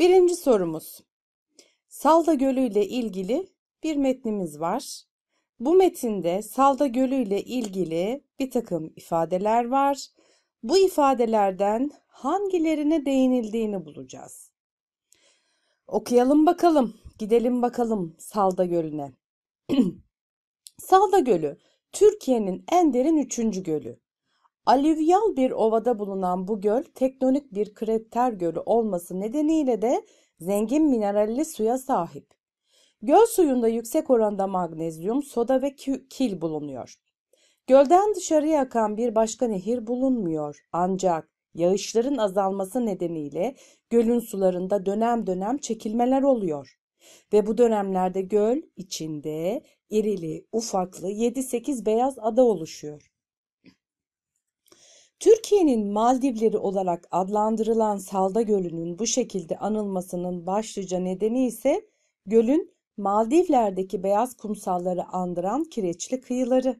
Birinci sorumuz. Salda Gölü ile ilgili bir metnimiz var. Bu metinde Salda Gölü ile ilgili bir takım ifadeler var. Bu ifadelerden hangilerine değinildiğini bulacağız. Okuyalım bakalım, gidelim bakalım Salda Gölü'ne. Salda Gölü, Türkiye'nin en derin üçüncü gölü. Alüvyal bir ovada bulunan bu göl tektonik bir krater gölü olması nedeniyle de zengin mineralli suya sahip. Göl suyunda yüksek oranda magnezyum, soda ve kil bulunuyor. Gölden dışarıya akan bir başka nehir bulunmuyor. Ancak yağışların azalması nedeniyle gölün sularında dönem dönem çekilmeler oluyor. Ve bu dönemlerde göl içinde irili, ufaklı 7-8 beyaz ada oluşuyor. Türkiye'nin Maldivleri olarak adlandırılan Salda Gölü'nün bu şekilde anılmasının başlıca nedeni ise gölün Maldivler'deki beyaz kumsalları andıran kireçli kıyıları.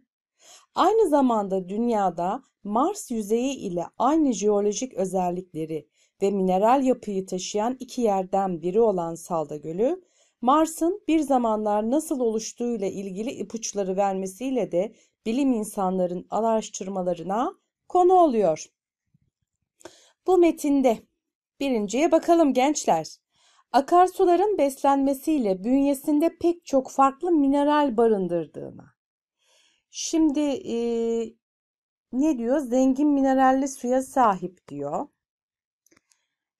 Aynı zamanda dünyada Mars yüzeyi ile aynı jeolojik özellikleri ve mineral yapıyı taşıyan iki yerden biri olan Salda Gölü, Mars'ın bir zamanlar nasıl oluştuğuyla ilgili ipuçları vermesiyle de bilim insanların araştırmalarına konu oluyor. Bu metinde birinciye bakalım gençler. Akarsuların beslenmesiyle bünyesinde pek çok farklı mineral barındırdığına. Şimdi e, ne diyor? Zengin mineralli suya sahip diyor.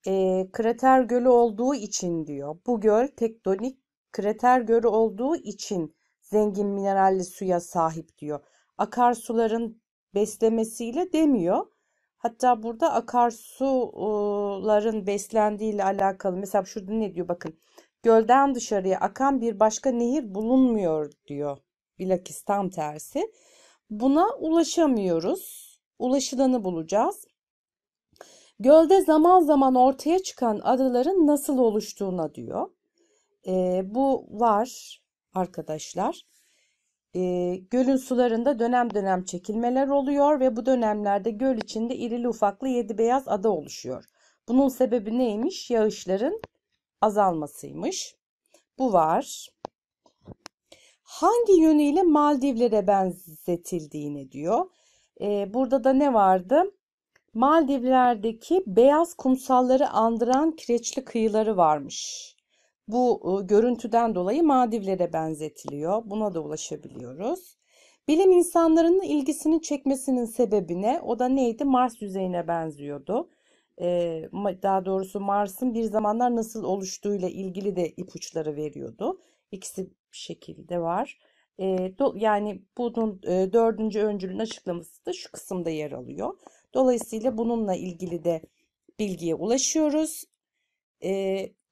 E, krater gölü olduğu için diyor. Bu göl tektonik krater gölü olduğu için zengin mineralli suya sahip diyor. Akarsuların beslemesiyle demiyor. Hatta burada akarsuların beslendiği ile alakalı mesela şurada ne diyor bakın. Gölden dışarıya akan bir başka nehir bulunmuyor diyor. Bilakis tam tersi. Buna ulaşamıyoruz. Ulaşılanı bulacağız. Gölde zaman zaman ortaya çıkan adaların nasıl oluştuğuna diyor. E, bu var arkadaşlar e, gölün sularında dönem dönem çekilmeler oluyor ve bu dönemlerde göl içinde irili ufaklı yedi beyaz ada oluşuyor. Bunun sebebi neymiş? Yağışların azalmasıymış. Bu var. Hangi yönüyle Maldivlere benzetildiğini diyor. Ee, burada da ne vardı? Maldivler'deki beyaz kumsalları andıran kireçli kıyıları varmış. Bu görüntüden dolayı Maldivlere benzetiliyor. Buna da ulaşabiliyoruz. Bilim insanlarının ilgisini çekmesinin sebebi ne? O da neydi? Mars yüzeyine benziyordu. daha doğrusu Mars'ın bir zamanlar nasıl oluştuğuyla ilgili de ipuçları veriyordu. İkisi bir şekilde var. yani bunun dördüncü öncülün açıklaması da şu kısımda yer alıyor. Dolayısıyla bununla ilgili de bilgiye ulaşıyoruz.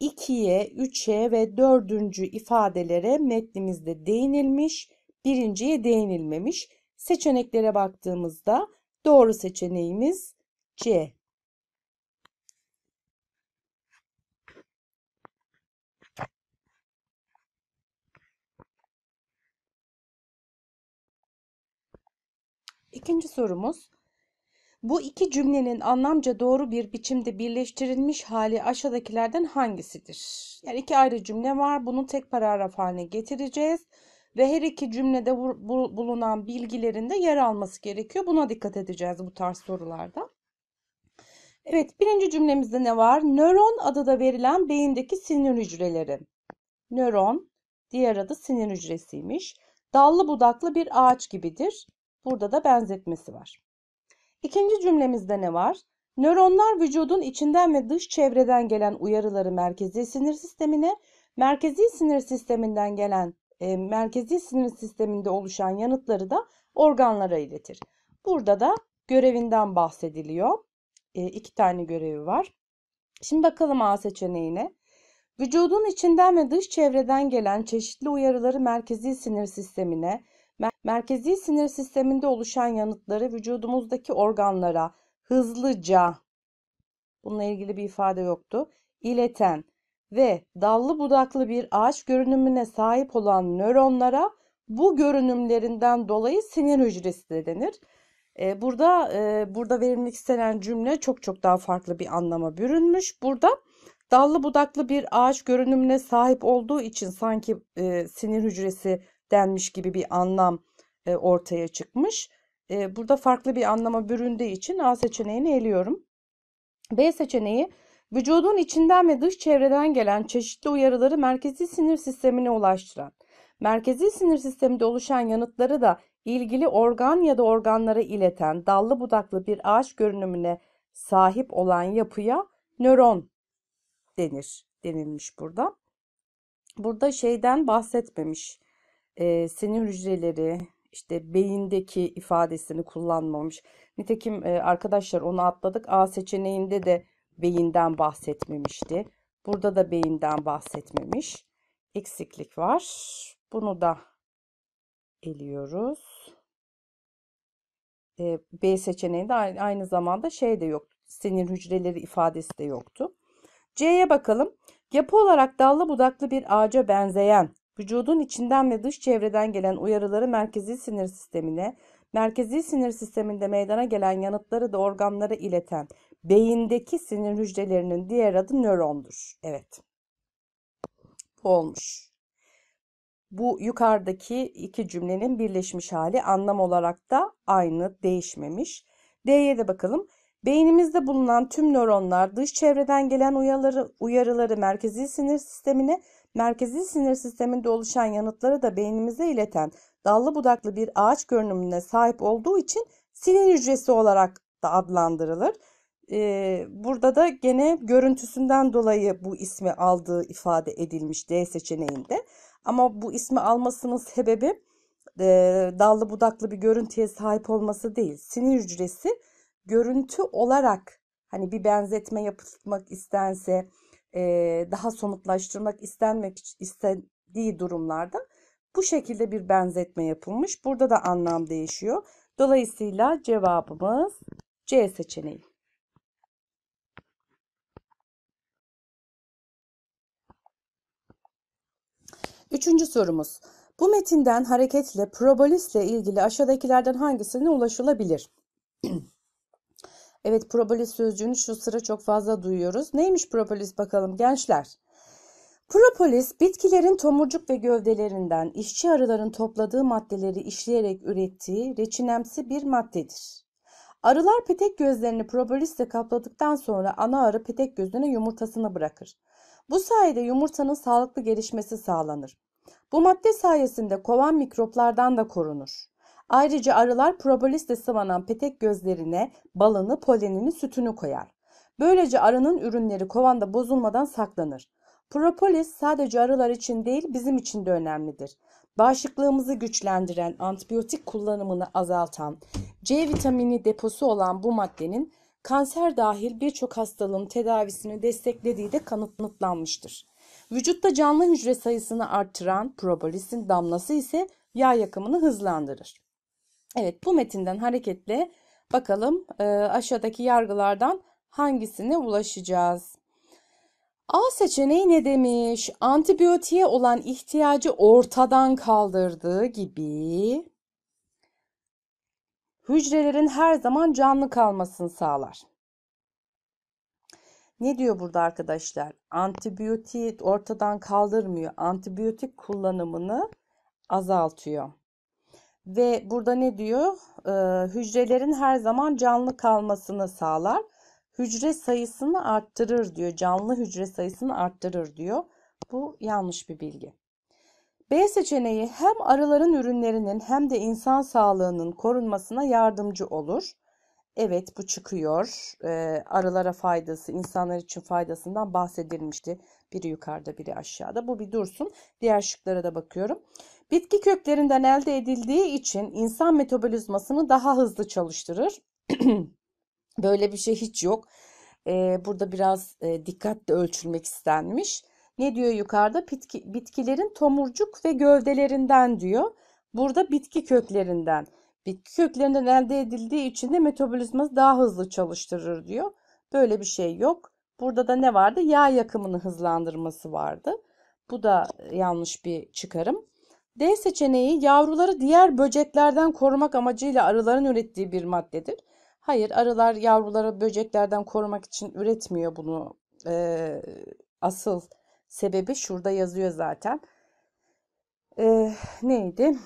2'ye, 3'e ve 4. ifadelere metnimizde değinilmiş, birinciye değinilmemiş. Seçeneklere baktığımızda doğru seçeneğimiz C. İkinci sorumuz bu iki cümlenin anlamca doğru bir biçimde birleştirilmiş hali aşağıdakilerden hangisidir? Yani iki ayrı cümle var. Bunu tek paragraf haline getireceğiz. Ve her iki cümlede bulunan bilgilerin de yer alması gerekiyor. Buna dikkat edeceğiz bu tarz sorularda. Evet birinci cümlemizde ne var? Nöron adı da verilen beyindeki sinir hücreleri. Nöron diğer adı sinir hücresiymiş. Dallı budaklı bir ağaç gibidir. Burada da benzetmesi var. İkinci cümlemizde ne var? Nöronlar vücudun içinden ve dış çevreden gelen uyarıları merkezi sinir sistemine, merkezi sinir sisteminden gelen, e, merkezi sinir sisteminde oluşan yanıtları da organlara iletir. Burada da görevinden bahsediliyor. E, iki tane görevi var. Şimdi bakalım A seçeneğine. Vücudun içinden ve dış çevreden gelen çeşitli uyarıları merkezi sinir sistemine, Merkezi sinir sisteminde oluşan yanıtları vücudumuzdaki organlara hızlıca bununla ilgili bir ifade yoktu. ileten ve dallı budaklı bir ağaç görünümüne sahip olan nöronlara bu görünümlerinden dolayı sinir hücresi de denir. Ee, burada e, burada verilmek istenen cümle çok çok daha farklı bir anlama bürünmüş. Burada dallı budaklı bir ağaç görünümüne sahip olduğu için sanki e, sinir hücresi denmiş gibi bir anlam e, ortaya çıkmış. E, burada farklı bir anlama büründüğü için A seçeneğini eliyorum. B seçeneği vücudun içinden ve dış çevreden gelen çeşitli uyarıları merkezi sinir sistemine ulaştıran, merkezi sinir sisteminde oluşan yanıtları da ilgili organ ya da organlara ileten dallı budaklı bir ağaç görünümüne sahip olan yapıya nöron denir denilmiş burada. Burada şeyden bahsetmemiş e, sinir hücreleri işte beyindeki ifadesini kullanmamış. Nitekim e, arkadaşlar onu atladık. A seçeneğinde de beyinden bahsetmemişti. Burada da beyinden bahsetmemiş. Eksiklik var. Bunu da eliyoruz. E, B seçeneğinde aynı, aynı zamanda şey de yok. Sinir hücreleri ifadesi de yoktu. C'ye bakalım. Yapı olarak dallı budaklı bir ağaca benzeyen Vücudun içinden ve dış çevreden gelen uyarıları merkezi sinir sistemine, merkezi sinir sisteminde meydana gelen yanıtları da organlara ileten beyindeki sinir hücrelerinin diğer adı nörondur. Evet. Bu olmuş. Bu yukarıdaki iki cümlenin birleşmiş hali anlam olarak da aynı, değişmemiş. D'ye de bakalım. Beynimizde bulunan tüm nöronlar dış çevreden gelen uyarıları, uyarıları merkezi sinir sistemine, merkezi sinir sisteminde oluşan yanıtları da beynimize ileten dallı budaklı bir ağaç görünümüne sahip olduğu için sinir hücresi olarak da adlandırılır. Ee, burada da gene görüntüsünden dolayı bu ismi aldığı ifade edilmiş D seçeneğinde. Ama bu ismi almasının sebebi e, dallı budaklı bir görüntüye sahip olması değil. Sinir hücresi görüntü olarak hani bir benzetme yapmak istense e, daha somutlaştırmak istenmek istediği durumlarda bu şekilde bir benzetme yapılmış. Burada da anlam değişiyor. Dolayısıyla cevabımız C seçeneği. Üçüncü sorumuz. Bu metinden hareketle probolisle ilgili aşağıdakilerden hangisine ulaşılabilir? Evet propolis sözcüğünü şu sıra çok fazla duyuyoruz. Neymiş propolis bakalım gençler? Propolis bitkilerin tomurcuk ve gövdelerinden işçi arıların topladığı maddeleri işleyerek ürettiği reçinemsi bir maddedir. Arılar petek gözlerini propolisle kapladıktan sonra ana arı petek gözüne yumurtasını bırakır. Bu sayede yumurtanın sağlıklı gelişmesi sağlanır. Bu madde sayesinde kovan mikroplardan da korunur. Ayrıca arılar proboliste sıvanan petek gözlerine balını, polenini, sütünü koyar. Böylece arının ürünleri kovanda bozulmadan saklanır. Propolis sadece arılar için değil bizim için de önemlidir. Bağışıklığımızı güçlendiren, antibiyotik kullanımını azaltan, C vitamini deposu olan bu maddenin kanser dahil birçok hastalığın tedavisini desteklediği de kanıtlanmıştır. Vücutta canlı hücre sayısını artıran probolisin damlası ise yağ yakımını hızlandırır. Evet bu metinden hareketle bakalım e, aşağıdaki yargılardan hangisine ulaşacağız? A seçeneği ne demiş? Antibiyotiğe olan ihtiyacı ortadan kaldırdığı gibi hücrelerin her zaman canlı kalmasını sağlar. Ne diyor burada arkadaşlar? Antibiyotik ortadan kaldırmıyor. Antibiyotik kullanımını azaltıyor. Ve burada ne diyor? Ee, hücrelerin her zaman canlı kalmasını sağlar. Hücre sayısını arttırır diyor. Canlı hücre sayısını arttırır diyor. Bu yanlış bir bilgi. B seçeneği hem arıların ürünlerinin hem de insan sağlığının korunmasına yardımcı olur. Evet bu çıkıyor. Ee, arılara faydası, insanlar için faydasından bahsedilmişti. Biri yukarıda biri aşağıda. Bu bir dursun. Diğer şıklara da bakıyorum. Bitki köklerinden elde edildiği için insan metabolizmasını daha hızlı çalıştırır. Böyle bir şey hiç yok. Ee, burada biraz e, dikkatle ölçülmek istenmiş. Ne diyor yukarıda? Bitki, bitkilerin tomurcuk ve gövdelerinden diyor. Burada bitki köklerinden. Bitki köklerinden elde edildiği için de metabolizması daha hızlı çalıştırır diyor. Böyle bir şey yok. Burada da ne vardı? Yağ yakımını hızlandırması vardı. Bu da e, yanlış bir çıkarım. D seçeneği yavruları diğer böceklerden korumak amacıyla arıların ürettiği bir maddedir. Hayır arılar yavruları böceklerden korumak için üretmiyor bunu. Ee, asıl sebebi şurada yazıyor zaten. Ee, neydi?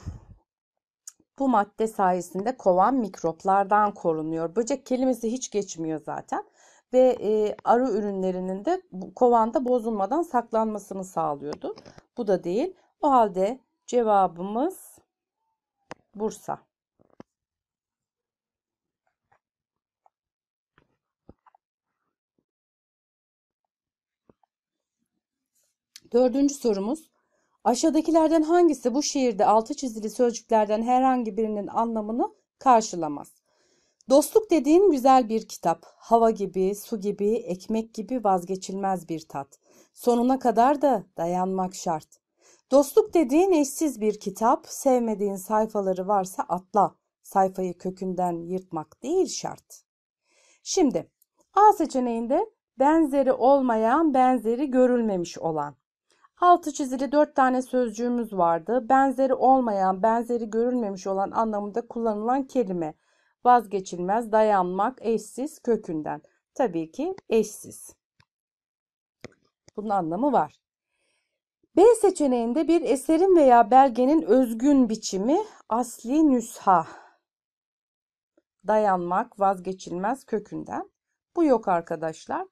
Bu madde sayesinde kovan mikroplardan korunuyor. Böcek kelimesi hiç geçmiyor zaten ve e, arı ürünlerinin de kovanda bozulmadan saklanmasını sağlıyordu. Bu da değil. O halde Cevabımız Bursa. Dördüncü sorumuz. Aşağıdakilerden hangisi bu şiirde altı çizili sözcüklerden herhangi birinin anlamını karşılamaz? Dostluk dediğin güzel bir kitap. Hava gibi, su gibi, ekmek gibi vazgeçilmez bir tat. Sonuna kadar da dayanmak şart. Dostluk dediğin eşsiz bir kitap, sevmediğin sayfaları varsa atla. Sayfayı kökünden yırtmak değil şart. Şimdi A seçeneğinde benzeri olmayan, benzeri görülmemiş olan. Altı çizili dört tane sözcüğümüz vardı. Benzeri olmayan, benzeri görülmemiş olan anlamında kullanılan kelime. Vazgeçilmez, dayanmak, eşsiz, kökünden. Tabii ki eşsiz. Bunun anlamı var. B seçeneğinde bir eserin veya belgenin özgün biçimi asli nüsha. Dayanmak vazgeçilmez kökünden. Bu yok arkadaşlar.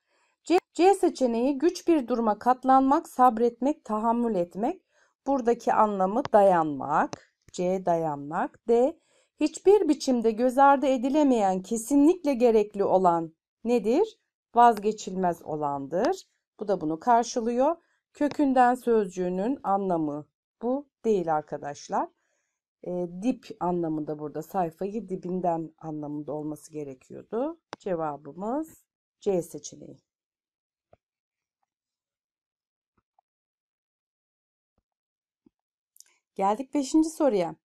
C, C seçeneği güç bir duruma katlanmak, sabretmek, tahammül etmek. Buradaki anlamı dayanmak. C dayanmak. D hiçbir biçimde göz ardı edilemeyen, kesinlikle gerekli olan nedir? Vazgeçilmez olandır. Bu da bunu karşılıyor. Kökünden sözcüğünün anlamı bu değil arkadaşlar. E, dip anlamında burada sayfayı dibinden anlamında olması gerekiyordu. Cevabımız C seçeneği. Geldik 5. soruya.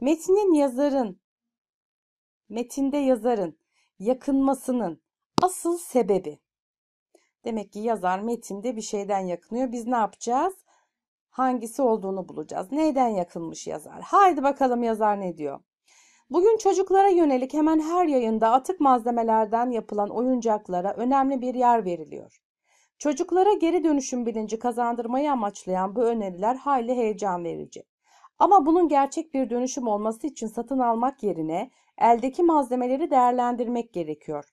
Metnin yazarın metinde yazarın yakınmasının asıl sebebi Demek ki yazar metinde bir şeyden yakınıyor. Biz ne yapacağız? Hangisi olduğunu bulacağız. Neyden yakınmış yazar? Haydi bakalım yazar ne diyor? Bugün çocuklara yönelik hemen her yayında atık malzemelerden yapılan oyuncaklara önemli bir yer veriliyor. Çocuklara geri dönüşüm bilinci kazandırmayı amaçlayan bu öneriler hayli heyecan verici. Ama bunun gerçek bir dönüşüm olması için satın almak yerine eldeki malzemeleri değerlendirmek gerekiyor.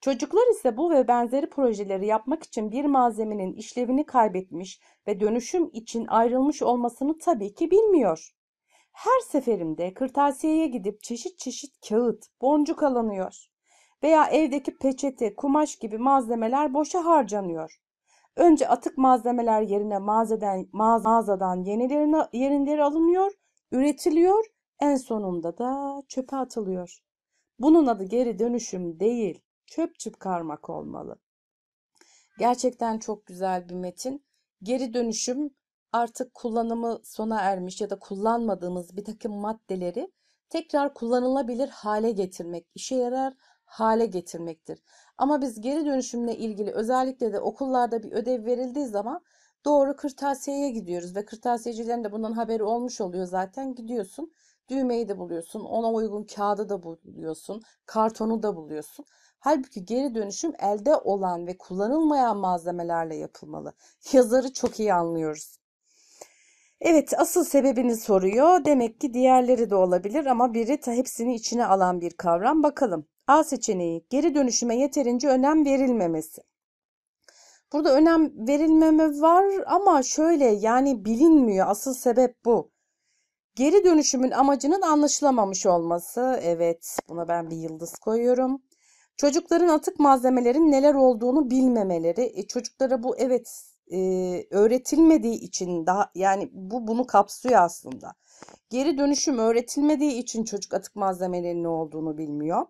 Çocuklar ise bu ve benzeri projeleri yapmak için bir malzemenin işlevini kaybetmiş ve dönüşüm için ayrılmış olmasını tabii ki bilmiyor. Her seferinde kırtasiyeye gidip çeşit çeşit kağıt, boncuk alınıyor veya evdeki peçete, kumaş gibi malzemeler boşa harcanıyor. Önce atık malzemeler yerine mağazadan, mağazadan yenilerine, yerinleri alınıyor, üretiliyor, en sonunda da çöpe atılıyor. Bunun adı geri dönüşüm değil, çöp çıkarmak olmalı. Gerçekten çok güzel bir metin. Geri dönüşüm artık kullanımı sona ermiş ya da kullanmadığımız bir takım maddeleri tekrar kullanılabilir hale getirmek, işe yarar hale getirmektir. Ama biz geri dönüşümle ilgili özellikle de okullarda bir ödev verildiği zaman doğru kırtasiyeye gidiyoruz ve kırtasiyecilerin de bundan haberi olmuş oluyor zaten gidiyorsun. Düğmeyi de buluyorsun, ona uygun kağıdı da buluyorsun, kartonu da buluyorsun. Halbuki geri dönüşüm elde olan ve kullanılmayan malzemelerle yapılmalı. Yazarı çok iyi anlıyoruz. Evet asıl sebebini soruyor. Demek ki diğerleri de olabilir ama biri ta hepsini içine alan bir kavram. Bakalım. A seçeneği geri dönüşüme yeterince önem verilmemesi. Burada önem verilmeme var ama şöyle yani bilinmiyor. Asıl sebep bu. Geri dönüşümün amacının anlaşılamamış olması. Evet buna ben bir yıldız koyuyorum. Çocukların atık malzemelerin neler olduğunu bilmemeleri, e, çocuklara bu evet e, öğretilmediği için daha yani bu bunu kapsıyor aslında. Geri dönüşüm öğretilmediği için çocuk atık malzemelerin ne olduğunu bilmiyor.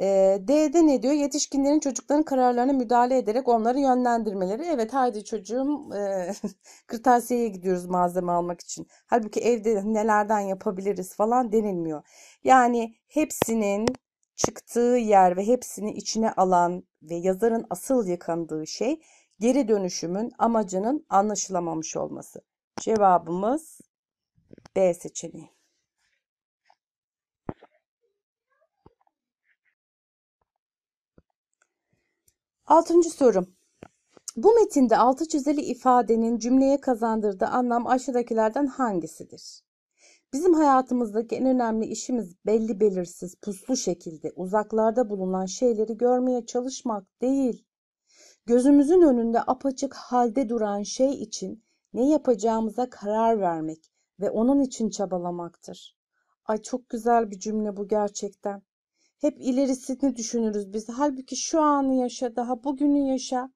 E, D'de ne diyor? Yetişkinlerin çocukların kararlarına müdahale ederek onları yönlendirmeleri. Evet haydi çocuğum e, kırtasiyeye gidiyoruz malzeme almak için. Halbuki evde nelerden yapabiliriz falan denilmiyor. Yani hepsinin çıktığı yer ve hepsini içine alan ve yazarın asıl yıkandığı şey geri dönüşümün amacının anlaşılamamış olması. Cevabımız B seçeneği. Altıncı sorum. Bu metinde altı çizili ifadenin cümleye kazandırdığı anlam aşağıdakilerden hangisidir? Bizim hayatımızdaki en önemli işimiz belli belirsiz, puslu şekilde uzaklarda bulunan şeyleri görmeye çalışmak değil. Gözümüzün önünde apaçık halde duran şey için ne yapacağımıza karar vermek ve onun için çabalamaktır. Ay çok güzel bir cümle bu gerçekten. Hep ilerisini düşünürüz biz. Halbuki şu anı yaşa, daha bugünü yaşa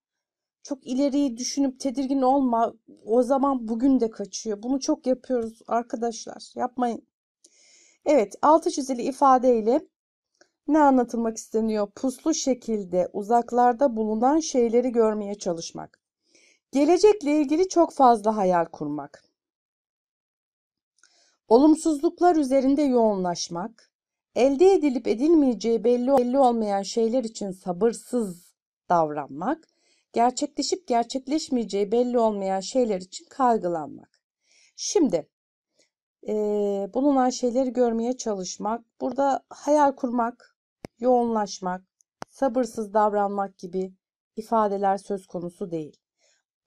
çok ileriyi düşünüp tedirgin olma. O zaman bugün de kaçıyor. Bunu çok yapıyoruz arkadaşlar. Yapmayın. Evet, altı çizili ifadeyle ne anlatılmak isteniyor? Puslu şekilde uzaklarda bulunan şeyleri görmeye çalışmak. Gelecekle ilgili çok fazla hayal kurmak. Olumsuzluklar üzerinde yoğunlaşmak. Elde edilip edilmeyeceği belli, belli olmayan şeyler için sabırsız davranmak gerçekleşip gerçekleşmeyeceği belli olmayan şeyler için kaygılanmak. Şimdi e, bulunan şeyleri görmeye çalışmak, burada hayal kurmak, yoğunlaşmak, sabırsız davranmak gibi ifadeler söz konusu değil.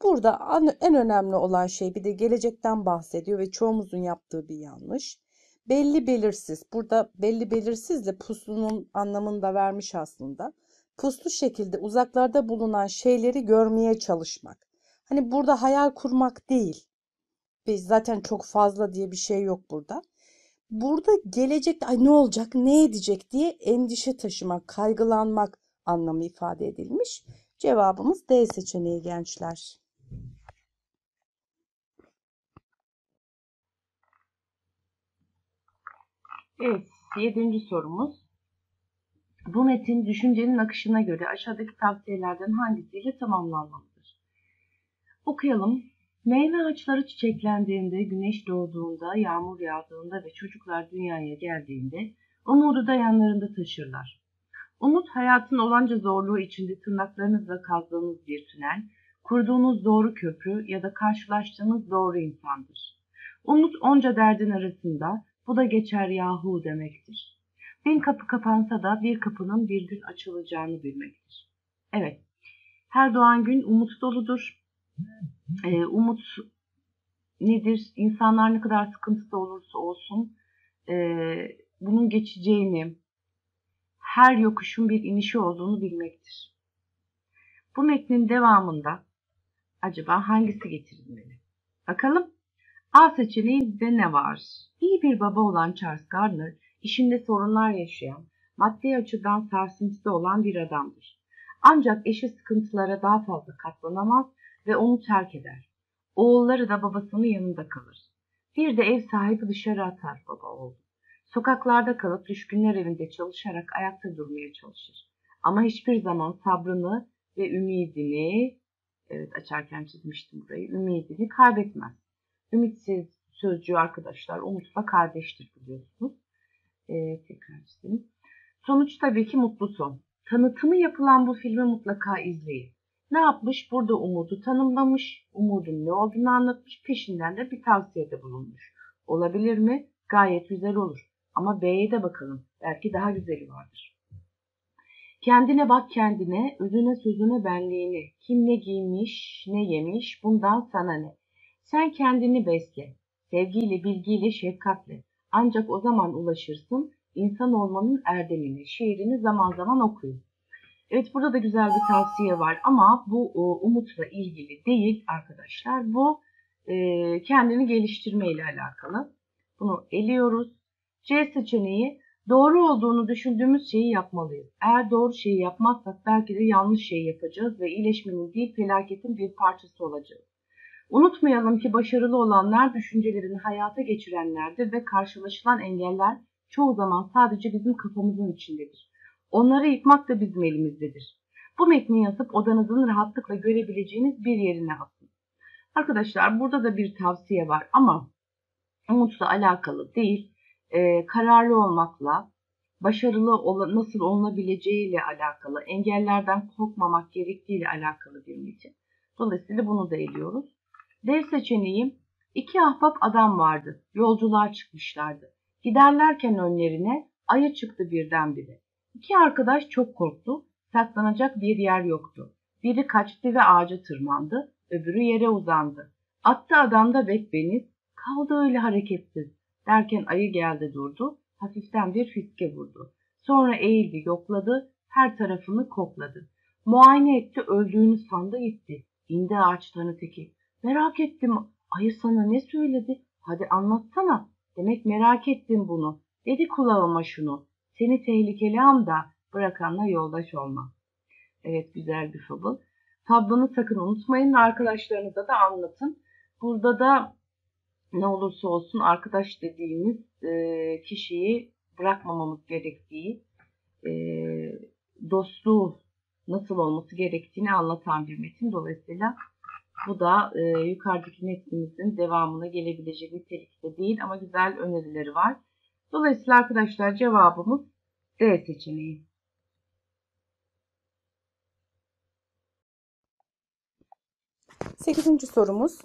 Burada en önemli olan şey bir de gelecekten bahsediyor ve çoğumuzun yaptığı bir yanlış. Belli belirsiz. Burada belli belirsizle pusunun anlamını da vermiş aslında puslu şekilde uzaklarda bulunan şeyleri görmeye çalışmak. Hani burada hayal kurmak değil. Biz zaten çok fazla diye bir şey yok burada. Burada gelecekte ay ne olacak, ne edecek diye endişe taşımak, kaygılanmak anlamı ifade edilmiş. Cevabımız D seçeneği gençler. Evet, yedinci sorumuz. Bu metin düşüncenin akışına göre aşağıdaki tavsiyelerden hangisiyle tamamlanmalıdır? Okuyalım. Meyve ağaçları çiçeklendiğinde, güneş doğduğunda, yağmur yağdığında ve çocuklar dünyaya geldiğinde umudu da yanlarında taşırlar. Umut hayatın olanca zorluğu içinde tırnaklarınızla kazdığınız bir tünel, kurduğunuz doğru köprü ya da karşılaştığınız doğru insandır. Umut onca derdin arasında bu da geçer yahu demektir. Bin kapı kapansa da bir kapının bir gün açılacağını bilmektir. Evet, her doğan gün umut doludur. Ee, umut nedir? İnsanlar ne kadar sıkıntıda olursa olsun e, bunun geçeceğini, her yokuşun bir inişi olduğunu bilmektir. Bu metnin devamında acaba hangisi getirilmeli? Bakalım A seçeneğinde ne var? İyi bir baba olan Charles Gardner işinde sorunlar yaşayan, maddi açıdan sarsıntısı olan bir adamdır. Ancak eşi sıkıntılara daha fazla katlanamaz ve onu terk eder. Oğulları da babasının yanında kalır. Bir de ev sahibi dışarı atar baba oğlu. Sokaklarda kalıp düşkünler evinde çalışarak ayakta durmaya çalışır. Ama hiçbir zaman sabrını ve ümidini, evet açarken çizmiştim burayı, ümidini kaybetmez. Ümitsiz sözcüğü arkadaşlar umutla kardeştir biliyorsunuz e, tekrar çizelim. Sonuç tabii ki mutlu son. Tanıtımı yapılan bu filmi mutlaka izleyin. Ne yapmış? Burada umudu tanımlamış, umudun ne olduğunu anlatmış, peşinden de bir tavsiyede bulunmuş. Olabilir mi? Gayet güzel olur. Ama B'ye de bakalım. Belki daha güzeli vardır. Kendine bak kendine, özüne sözüne benliğini, kim ne giymiş, ne yemiş, bundan sana ne. Sen kendini besle, sevgiyle, bilgiyle, şefkatle. Ancak o zaman ulaşırsın insan olmanın erdemini, şiirini zaman zaman okuyun. Evet burada da güzel bir tavsiye var ama bu e, umutla ilgili değil arkadaşlar. Bu e, kendini geliştirme ile alakalı. Bunu eliyoruz. C seçeneği doğru olduğunu düşündüğümüz şeyi yapmalıyız. Eğer doğru şeyi yapmazsak belki de yanlış şeyi yapacağız ve iyileşmenin değil felaketin bir parçası olacağız. Unutmayalım ki başarılı olanlar düşüncelerini hayata geçirenlerdir ve karşılaşılan engeller çoğu zaman sadece bizim kafamızın içindedir. Onları yıkmak da bizim elimizdedir. Bu metni yazıp odanızın rahatlıkla görebileceğiniz bir yerine atın. Arkadaşlar burada da bir tavsiye var ama umutla alakalı değil, e, kararlı olmakla, başarılı ol nasıl olunabileceğiyle alakalı, engellerden korkmamak gerektiğiyle alakalı bir metin. Dolayısıyla bunu da ediyoruz. D seçeneği iki ahbap adam vardı. Yolcular çıkmışlardı. Giderlerken önlerine ayı çıktı birdenbire. İki arkadaş çok korktu. Saklanacak bir yer yoktu. Biri kaçtı ve ağaca tırmandı. Öbürü yere uzandı. Attı adamda bekbeniz. Kaldı öyle hareketsiz. Derken ayı geldi durdu. Hafiften bir fiske vurdu. Sonra eğildi yokladı. Her tarafını kokladı. Muayene etti öldüğünü sandı gitti. İndi ağaçtan öteki. Merak ettim. Ayı sana ne söyledi? Hadi anlatsana. Demek merak ettim bunu. Dedi kulağıma şunu. Seni tehlikeli anda bırakanla yoldaş olma. Evet güzel bir fable. Tablonu sakın unutmayın. Arkadaşlarınıza da anlatın. Burada da ne olursa olsun arkadaş dediğimiz e, kişiyi bırakmamamız gerektiği, e, dostluğu nasıl olması gerektiğini anlatan bir metin. Dolayısıyla bu da e, yukarıdaki metnimizin devamına gelebilecek nitelikte değil ama güzel önerileri var. Dolayısıyla arkadaşlar cevabımız D seçeneği. Sekizinci sorumuz.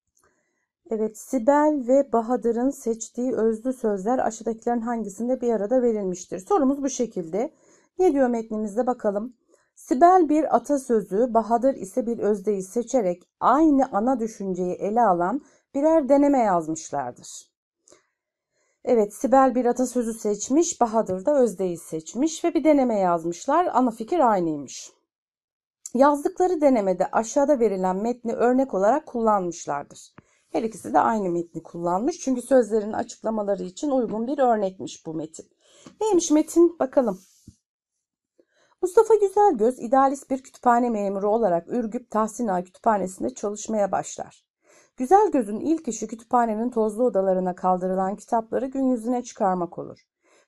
evet, Sibel ve Bahadır'ın seçtiği özlü sözler aşağıdakilerin hangisinde bir arada verilmiştir? Sorumuz bu şekilde. Ne diyor metnimizde bakalım. Sibel bir atasözü, Bahadır ise bir özdeyi seçerek aynı ana düşünceyi ele alan birer deneme yazmışlardır. Evet Sibel bir atasözü seçmiş, Bahadır da özdeyi seçmiş ve bir deneme yazmışlar. Ana fikir aynıymış. Yazdıkları denemede aşağıda verilen metni örnek olarak kullanmışlardır. Her ikisi de aynı metni kullanmış çünkü sözlerin açıklamaları için uygun bir örnekmiş bu metin. Neymiş metin bakalım. Mustafa Güzelgöz idealist bir kütüphane memuru olarak Ürgüp Tahsin Ağa Kütüphanesi'nde çalışmaya başlar. Güzelgöz'ün ilk işi kütüphanenin tozlu odalarına kaldırılan kitapları gün yüzüne çıkarmak olur.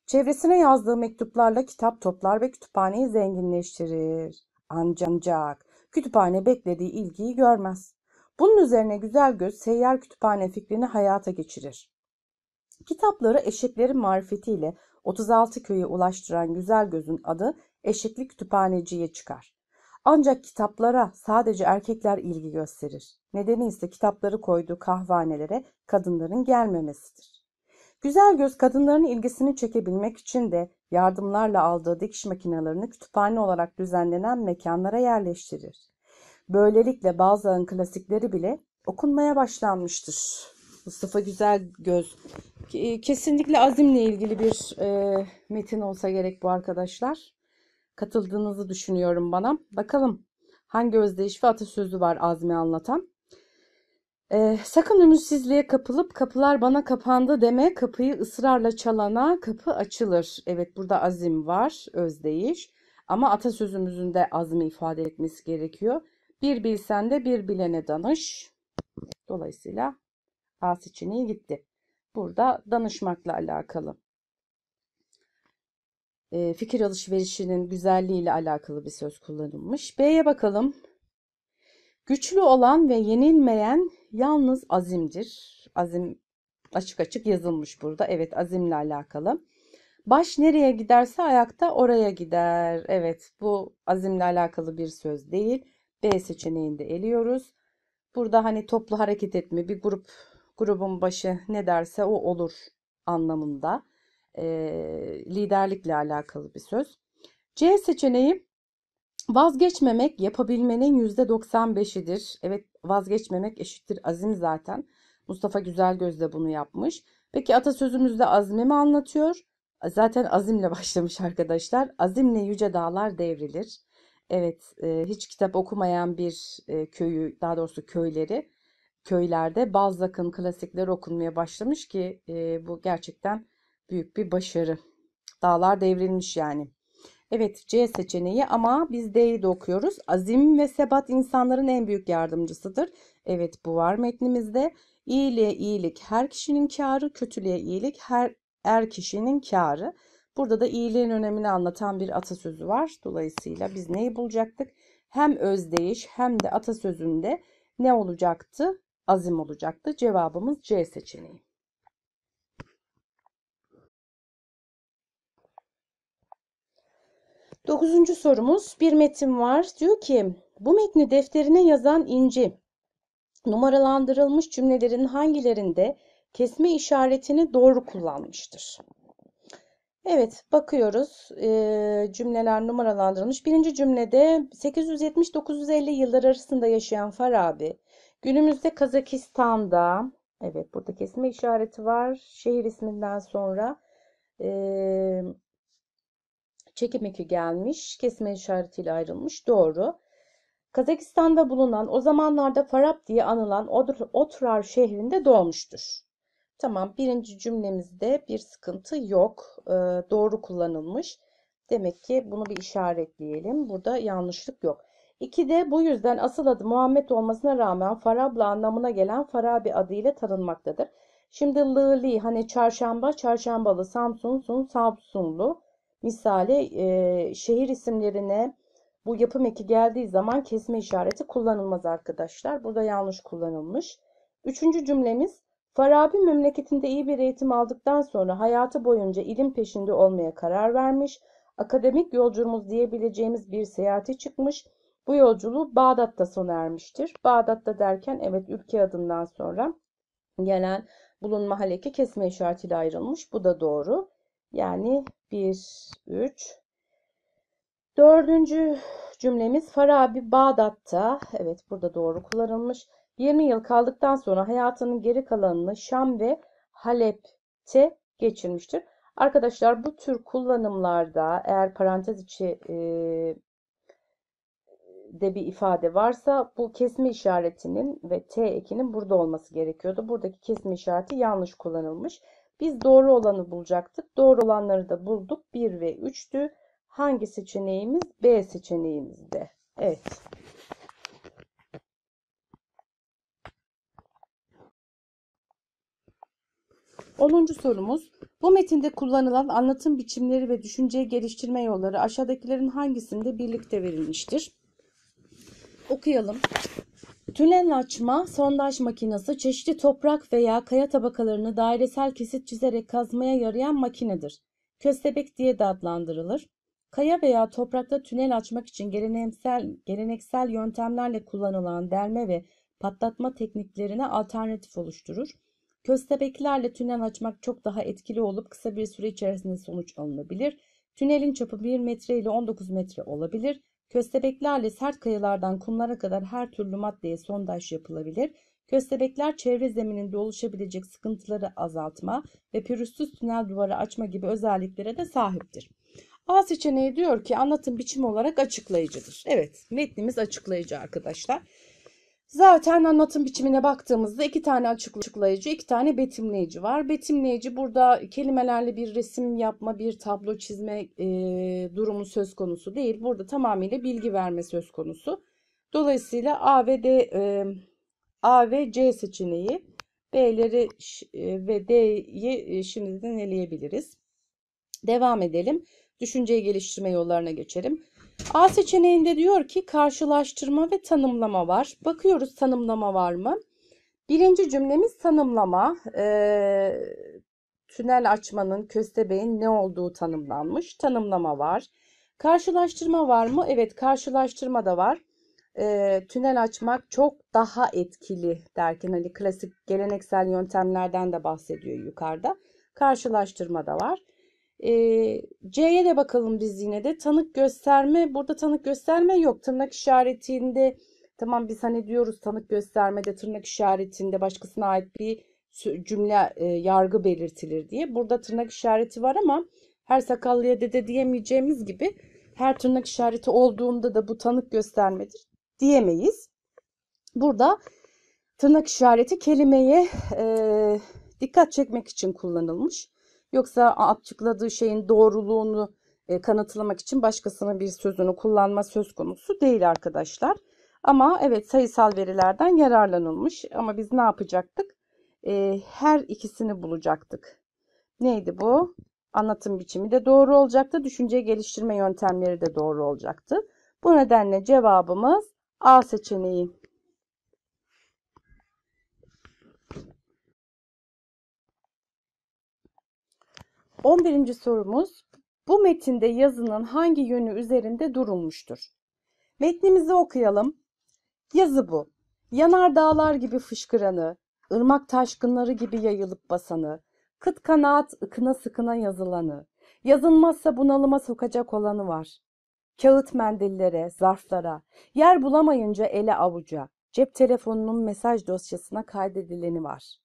Çevresine yazdığı mektuplarla kitap toplar ve kütüphaneyi zenginleştirir. Ancak kütüphane beklediği ilgiyi görmez. Bunun üzerine Güzelgöz seyyar kütüphane fikrini hayata geçirir. Kitapları eşeklerin marifetiyle 36 köye ulaştıran Güzelgöz'ün adı eşitlik kütüphaneciye çıkar. Ancak kitaplara sadece erkekler ilgi gösterir. Nedeni ise kitapları koyduğu kahvanelere kadınların gelmemesidir. Güzel göz kadınların ilgisini çekebilmek için de yardımlarla aldığı dikiş makinelerini kütüphane olarak düzenlenen mekanlara yerleştirir. Böylelikle bazıların klasikleri bile okunmaya başlanmıştır. Mustafa Güzel Göz e, kesinlikle azimle ilgili bir e, metin olsa gerek bu arkadaşlar katıldığınızı düşünüyorum bana. Bakalım hangi özdeyiş ve atasözü var Azmi anlatan. Ee, sakın ümitsizliğe kapılıp kapılar bana kapandı deme kapıyı ısrarla çalana kapı açılır. Evet burada azim var özdeyiş ama atasözümüzün de azmi ifade etmesi gerekiyor. Bir bilsen de bir bilene danış. Dolayısıyla için iyi gitti. Burada danışmakla alakalı. E, fikir alışverişinin güzelliğiyle alakalı bir söz kullanılmış. B'ye bakalım. Güçlü olan ve yenilmeyen yalnız azimdir. Azim açık açık yazılmış burada. Evet azimle alakalı. Baş nereye giderse ayakta oraya gider. Evet bu azimle alakalı bir söz değil. B seçeneğinde eliyoruz. Burada hani toplu hareket etme bir grup grubun başı ne derse o olur anlamında e, liderlikle alakalı bir söz. C seçeneği vazgeçmemek yapabilmenin %95'idir. Evet vazgeçmemek eşittir azim zaten. Mustafa Güzelgöz de bunu yapmış. Peki atasözümüzde azmi mi anlatıyor? Zaten azimle başlamış arkadaşlar. Azimle yüce dağlar devrilir. Evet, e, hiç kitap okumayan bir e, köyü, daha doğrusu köyleri, köylerde Balzac'ın klasikleri okunmaya başlamış ki e, bu gerçekten büyük bir başarı. Dağlar devrilmiş yani. Evet C seçeneği ama biz D'yi de okuyoruz. Azim ve sebat insanların en büyük yardımcısıdır. Evet bu var metnimizde. İyiliğe iyilik her kişinin karı, kötülüğe iyilik her er kişinin karı. Burada da iyiliğin önemini anlatan bir atasözü var. Dolayısıyla biz neyi bulacaktık? Hem özdeyiş hem de atasözünde ne olacaktı? Azim olacaktı. Cevabımız C seçeneği. Dokuzuncu sorumuz bir metin var. Diyor ki bu metni defterine yazan İnci numaralandırılmış cümlelerin hangilerinde kesme işaretini doğru kullanmıştır? Evet bakıyoruz e, cümleler numaralandırılmış. Birinci cümlede 870-950 yıllar arasında yaşayan Farabi günümüzde Kazakistan'da evet burada kesme işareti var şehir isminden sonra e, çekim eki gelmiş, kesme işaretiyle ayrılmış. Doğru. Kazakistan'da bulunan o zamanlarda Farab diye anılan Otrar şehrinde doğmuştur. Tamam birinci cümlemizde bir sıkıntı yok. Ee, doğru kullanılmış. Demek ki bunu bir işaretleyelim. Burada yanlışlık yok. de bu yüzden asıl adı Muhammed olmasına rağmen Farabla anlamına gelen Farabi adıyla tanınmaktadır. Şimdi Lıli hani çarşamba, çarşambalı, Samsun, Sun, Samsunlu misali e, şehir isimlerine bu yapım eki geldiği zaman kesme işareti kullanılmaz arkadaşlar. Burada yanlış kullanılmış. Üçüncü cümlemiz Farabi memleketinde iyi bir eğitim aldıktan sonra hayatı boyunca ilim peşinde olmaya karar vermiş. Akademik yolculuğumuz diyebileceğimiz bir seyahate çıkmış. Bu yolculuğu Bağdat'ta sona ermiştir. Bağdat'ta derken evet ülke adından sonra gelen bulunma haleki kesme işaretiyle ayrılmış. Bu da doğru. Yani 1, 3. Dördüncü cümlemiz Farabi Bağdat'ta, evet burada doğru kullanılmış, 20 yıl kaldıktan sonra hayatının geri kalanını Şam ve Halep'te geçirmiştir. Arkadaşlar bu tür kullanımlarda eğer parantez içi e, de bir ifade varsa bu kesme işaretinin ve T ekinin burada olması gerekiyordu. Buradaki kesme işareti yanlış kullanılmış. Biz doğru olanı bulacaktık. Doğru olanları da bulduk. 1 ve 3'tü. Hangi seçeneğimiz? B seçeneğimizde. Evet. Onuncu sorumuz. Bu metinde kullanılan anlatım biçimleri ve düşünceyi geliştirme yolları aşağıdakilerin hangisinde birlikte verilmiştir? Okuyalım. Tünel açma, sondaj makinesi çeşitli toprak veya kaya tabakalarını dairesel kesit çizerek kazmaya yarayan makinedir. Köstebek diye de adlandırılır. Kaya veya toprakta tünel açmak için geleneksel, geleneksel yöntemlerle kullanılan delme ve patlatma tekniklerine alternatif oluşturur. Köstebeklerle tünel açmak çok daha etkili olup kısa bir süre içerisinde sonuç alınabilir. Tünelin çapı 1 metre ile 19 metre olabilir. Köstebeklerle sert kayalardan kumlara kadar her türlü maddeye sondaj yapılabilir. Köstebekler çevre zemininde oluşabilecek sıkıntıları azaltma ve pürüzsüz tünel duvarı açma gibi özelliklere de sahiptir. A seçeneği diyor ki anlatım biçimi olarak açıklayıcıdır. Evet metnimiz açıklayıcı arkadaşlar. Zaten anlatım biçimine baktığımızda iki tane açıklayıcı, iki tane betimleyici var. Betimleyici burada kelimelerle bir resim yapma, bir tablo çizme e, durumu söz konusu değil. Burada tamamıyla bilgi verme söz konusu. Dolayısıyla A ve D, e, A ve C seçeneği, B'leri e, ve D'yi e, şimdiden eleyebiliriz. Devam edelim. Düşünceyi geliştirme yollarına geçelim. A seçeneğinde diyor ki karşılaştırma ve tanımlama var. Bakıyoruz tanımlama var mı? Birinci cümlemiz tanımlama. E, tünel açmanın, köstebeğin ne olduğu tanımlanmış. Tanımlama var. Karşılaştırma var mı? Evet karşılaştırma da var. E, tünel açmak çok daha etkili derken hani klasik geleneksel yöntemlerden de bahsediyor yukarıda. Karşılaştırma da var. E, C'ye de bakalım biz yine de. Tanık gösterme. Burada tanık gösterme yok. Tırnak işaretinde tamam biz hani diyoruz tanık göstermede tırnak işaretinde başkasına ait bir cümle e, yargı belirtilir diye. Burada tırnak işareti var ama her sakallıya dede diyemeyeceğimiz gibi her tırnak işareti olduğunda da bu tanık göstermedir diyemeyiz. Burada tırnak işareti kelimeye e, dikkat çekmek için kullanılmış. Yoksa açıkladığı şeyin doğruluğunu e, kanıtlamak için başkasının bir sözünü kullanma söz konusu değil arkadaşlar. Ama evet sayısal verilerden yararlanılmış. Ama biz ne yapacaktık? E, her ikisini bulacaktık. Neydi bu? Anlatım biçimi de doğru olacaktı. Düşünce geliştirme yöntemleri de doğru olacaktı. Bu nedenle cevabımız A seçeneği. 11. sorumuz bu metinde yazının hangi yönü üzerinde durulmuştur? Metnimizi okuyalım. Yazı bu. Yanar dağlar gibi fışkıranı, ırmak taşkınları gibi yayılıp basanı, kıt kanaat ıkına sıkına yazılanı, yazılmazsa bunalıma sokacak olanı var. Kağıt mendillere, zarflara, yer bulamayınca ele avuca, cep telefonunun mesaj dosyasına kaydedileni var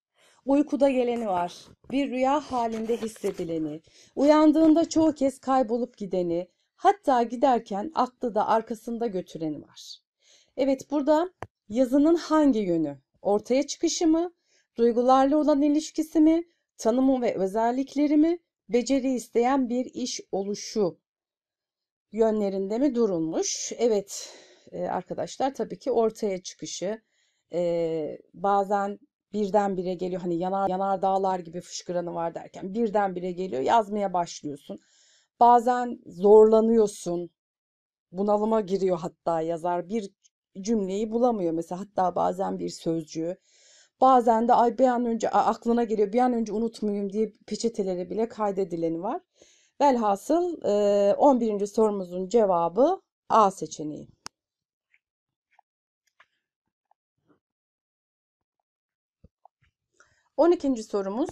uykuda geleni var, bir rüya halinde hissedileni, uyandığında çoğu kez kaybolup gideni, hatta giderken aklı da arkasında götüreni var. Evet burada yazının hangi yönü? Ortaya çıkışı mı? Duygularla olan ilişkisi mi? Tanımı ve özellikleri mi? Beceri isteyen bir iş oluşu yönlerinde mi durulmuş? Evet e, arkadaşlar tabii ki ortaya çıkışı, e, bazen birdenbire geliyor hani yanar yanar dağlar gibi fışkıranı var derken birdenbire geliyor yazmaya başlıyorsun. Bazen zorlanıyorsun. Bunalıma giriyor hatta yazar bir cümleyi bulamıyor mesela hatta bazen bir sözcüğü. Bazen de ay bir an önce aklına geliyor bir an önce unutmayayım diye peçetelere bile kaydedileni var. Velhasıl 11. sorumuzun cevabı A seçeneği. 12. sorumuz.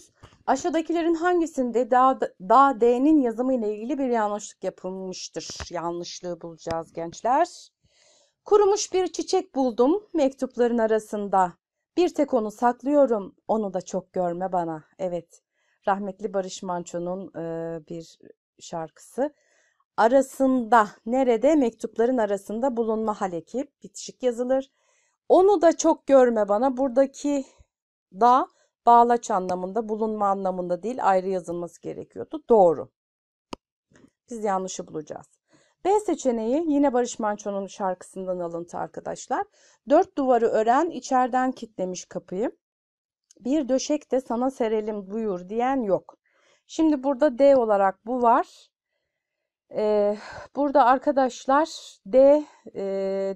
Aşağıdakilerin hangisinde daha da D'nin yazımı ile ilgili bir yanlışlık yapılmıştır? Yanlışlığı bulacağız gençler. Kurumuş bir çiçek buldum mektupların arasında. Bir tek onu saklıyorum. Onu da çok görme bana. Evet. Rahmetli Barış Manço'nun e, bir şarkısı. Arasında nerede mektupların arasında bulunma hal ekip bitişik yazılır. Onu da çok görme bana. Buradaki da bağlaç anlamında, bulunma anlamında değil ayrı yazılması gerekiyordu. Doğru. Biz yanlışı bulacağız. B seçeneği yine Barış Manço'nun şarkısından alıntı arkadaşlar. Dört duvarı ören içerden kitlemiş kapıyı. Bir döşekte sana serelim buyur diyen yok. Şimdi burada D olarak bu var. Ee, burada arkadaşlar D e,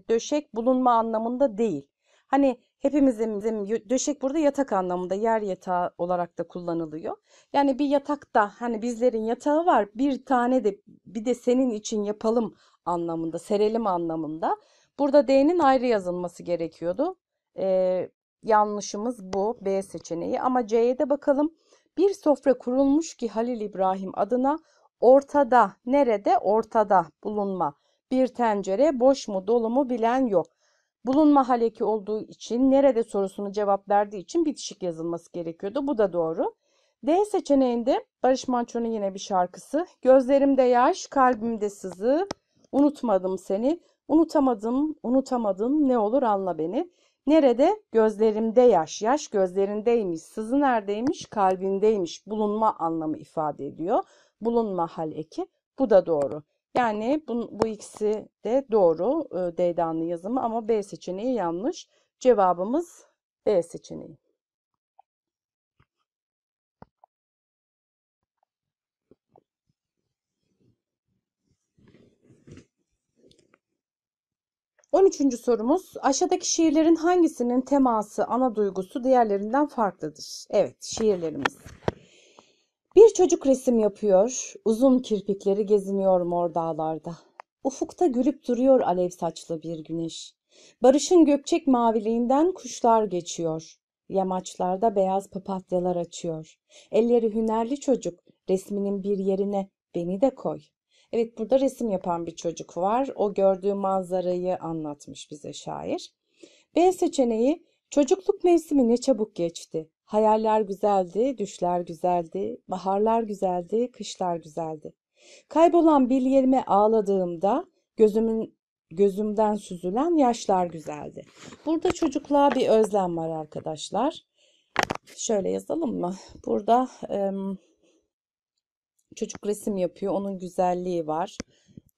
döşek bulunma anlamında değil. Hani hepimizin bizim döşek burada yatak anlamında yer yatağı olarak da kullanılıyor. Yani bir yatakta hani bizlerin yatağı var bir tane de bir de senin için yapalım anlamında serelim anlamında. Burada D'nin ayrı yazılması gerekiyordu. Ee, yanlışımız bu B seçeneği ama C'ye de bakalım. Bir sofra kurulmuş ki Halil İbrahim adına ortada nerede ortada bulunma bir tencere boş mu dolu mu bilen yok bulunma haleki olduğu için nerede sorusunu cevap verdiği için bitişik yazılması gerekiyordu. Bu da doğru. D seçeneğinde Barış Manço'nun yine bir şarkısı. Gözlerimde yaş, kalbimde sızı, unutmadım seni, unutamadım, unutamadım ne olur anla beni. Nerede? Gözlerimde yaş, yaş gözlerindeymiş, sızı neredeymiş, kalbindeymiş bulunma anlamı ifade ediyor. Bulunma hal eki, bu da doğru. Yani bu, bu ikisi de doğru e, Deydanlı yazımı ama B seçeneği yanlış. Cevabımız B seçeneği. On üçüncü sorumuz aşağıdaki şiirlerin hangisinin teması ana duygusu diğerlerinden farklıdır? Evet şiirlerimiz. Bir çocuk resim yapıyor, uzun kirpikleri geziniyor mor dağlarda. Ufukta gülüp duruyor alev saçlı bir güneş. Barışın gökçek maviliğinden kuşlar geçiyor. Yamaçlarda beyaz papatyalar açıyor. Elleri hünerli çocuk, resminin bir yerine beni de koy. Evet burada resim yapan bir çocuk var. O gördüğü manzarayı anlatmış bize şair. B seçeneği çocukluk mevsimi ne çabuk geçti. Hayaller güzeldi, düşler güzeldi, baharlar güzeldi, kışlar güzeldi. Kaybolan bir yerime ağladığımda gözümün gözümden süzülen yaşlar güzeldi. Burada çocukluğa bir özlem var arkadaşlar. Şöyle yazalım mı? Burada çocuk resim yapıyor. Onun güzelliği var.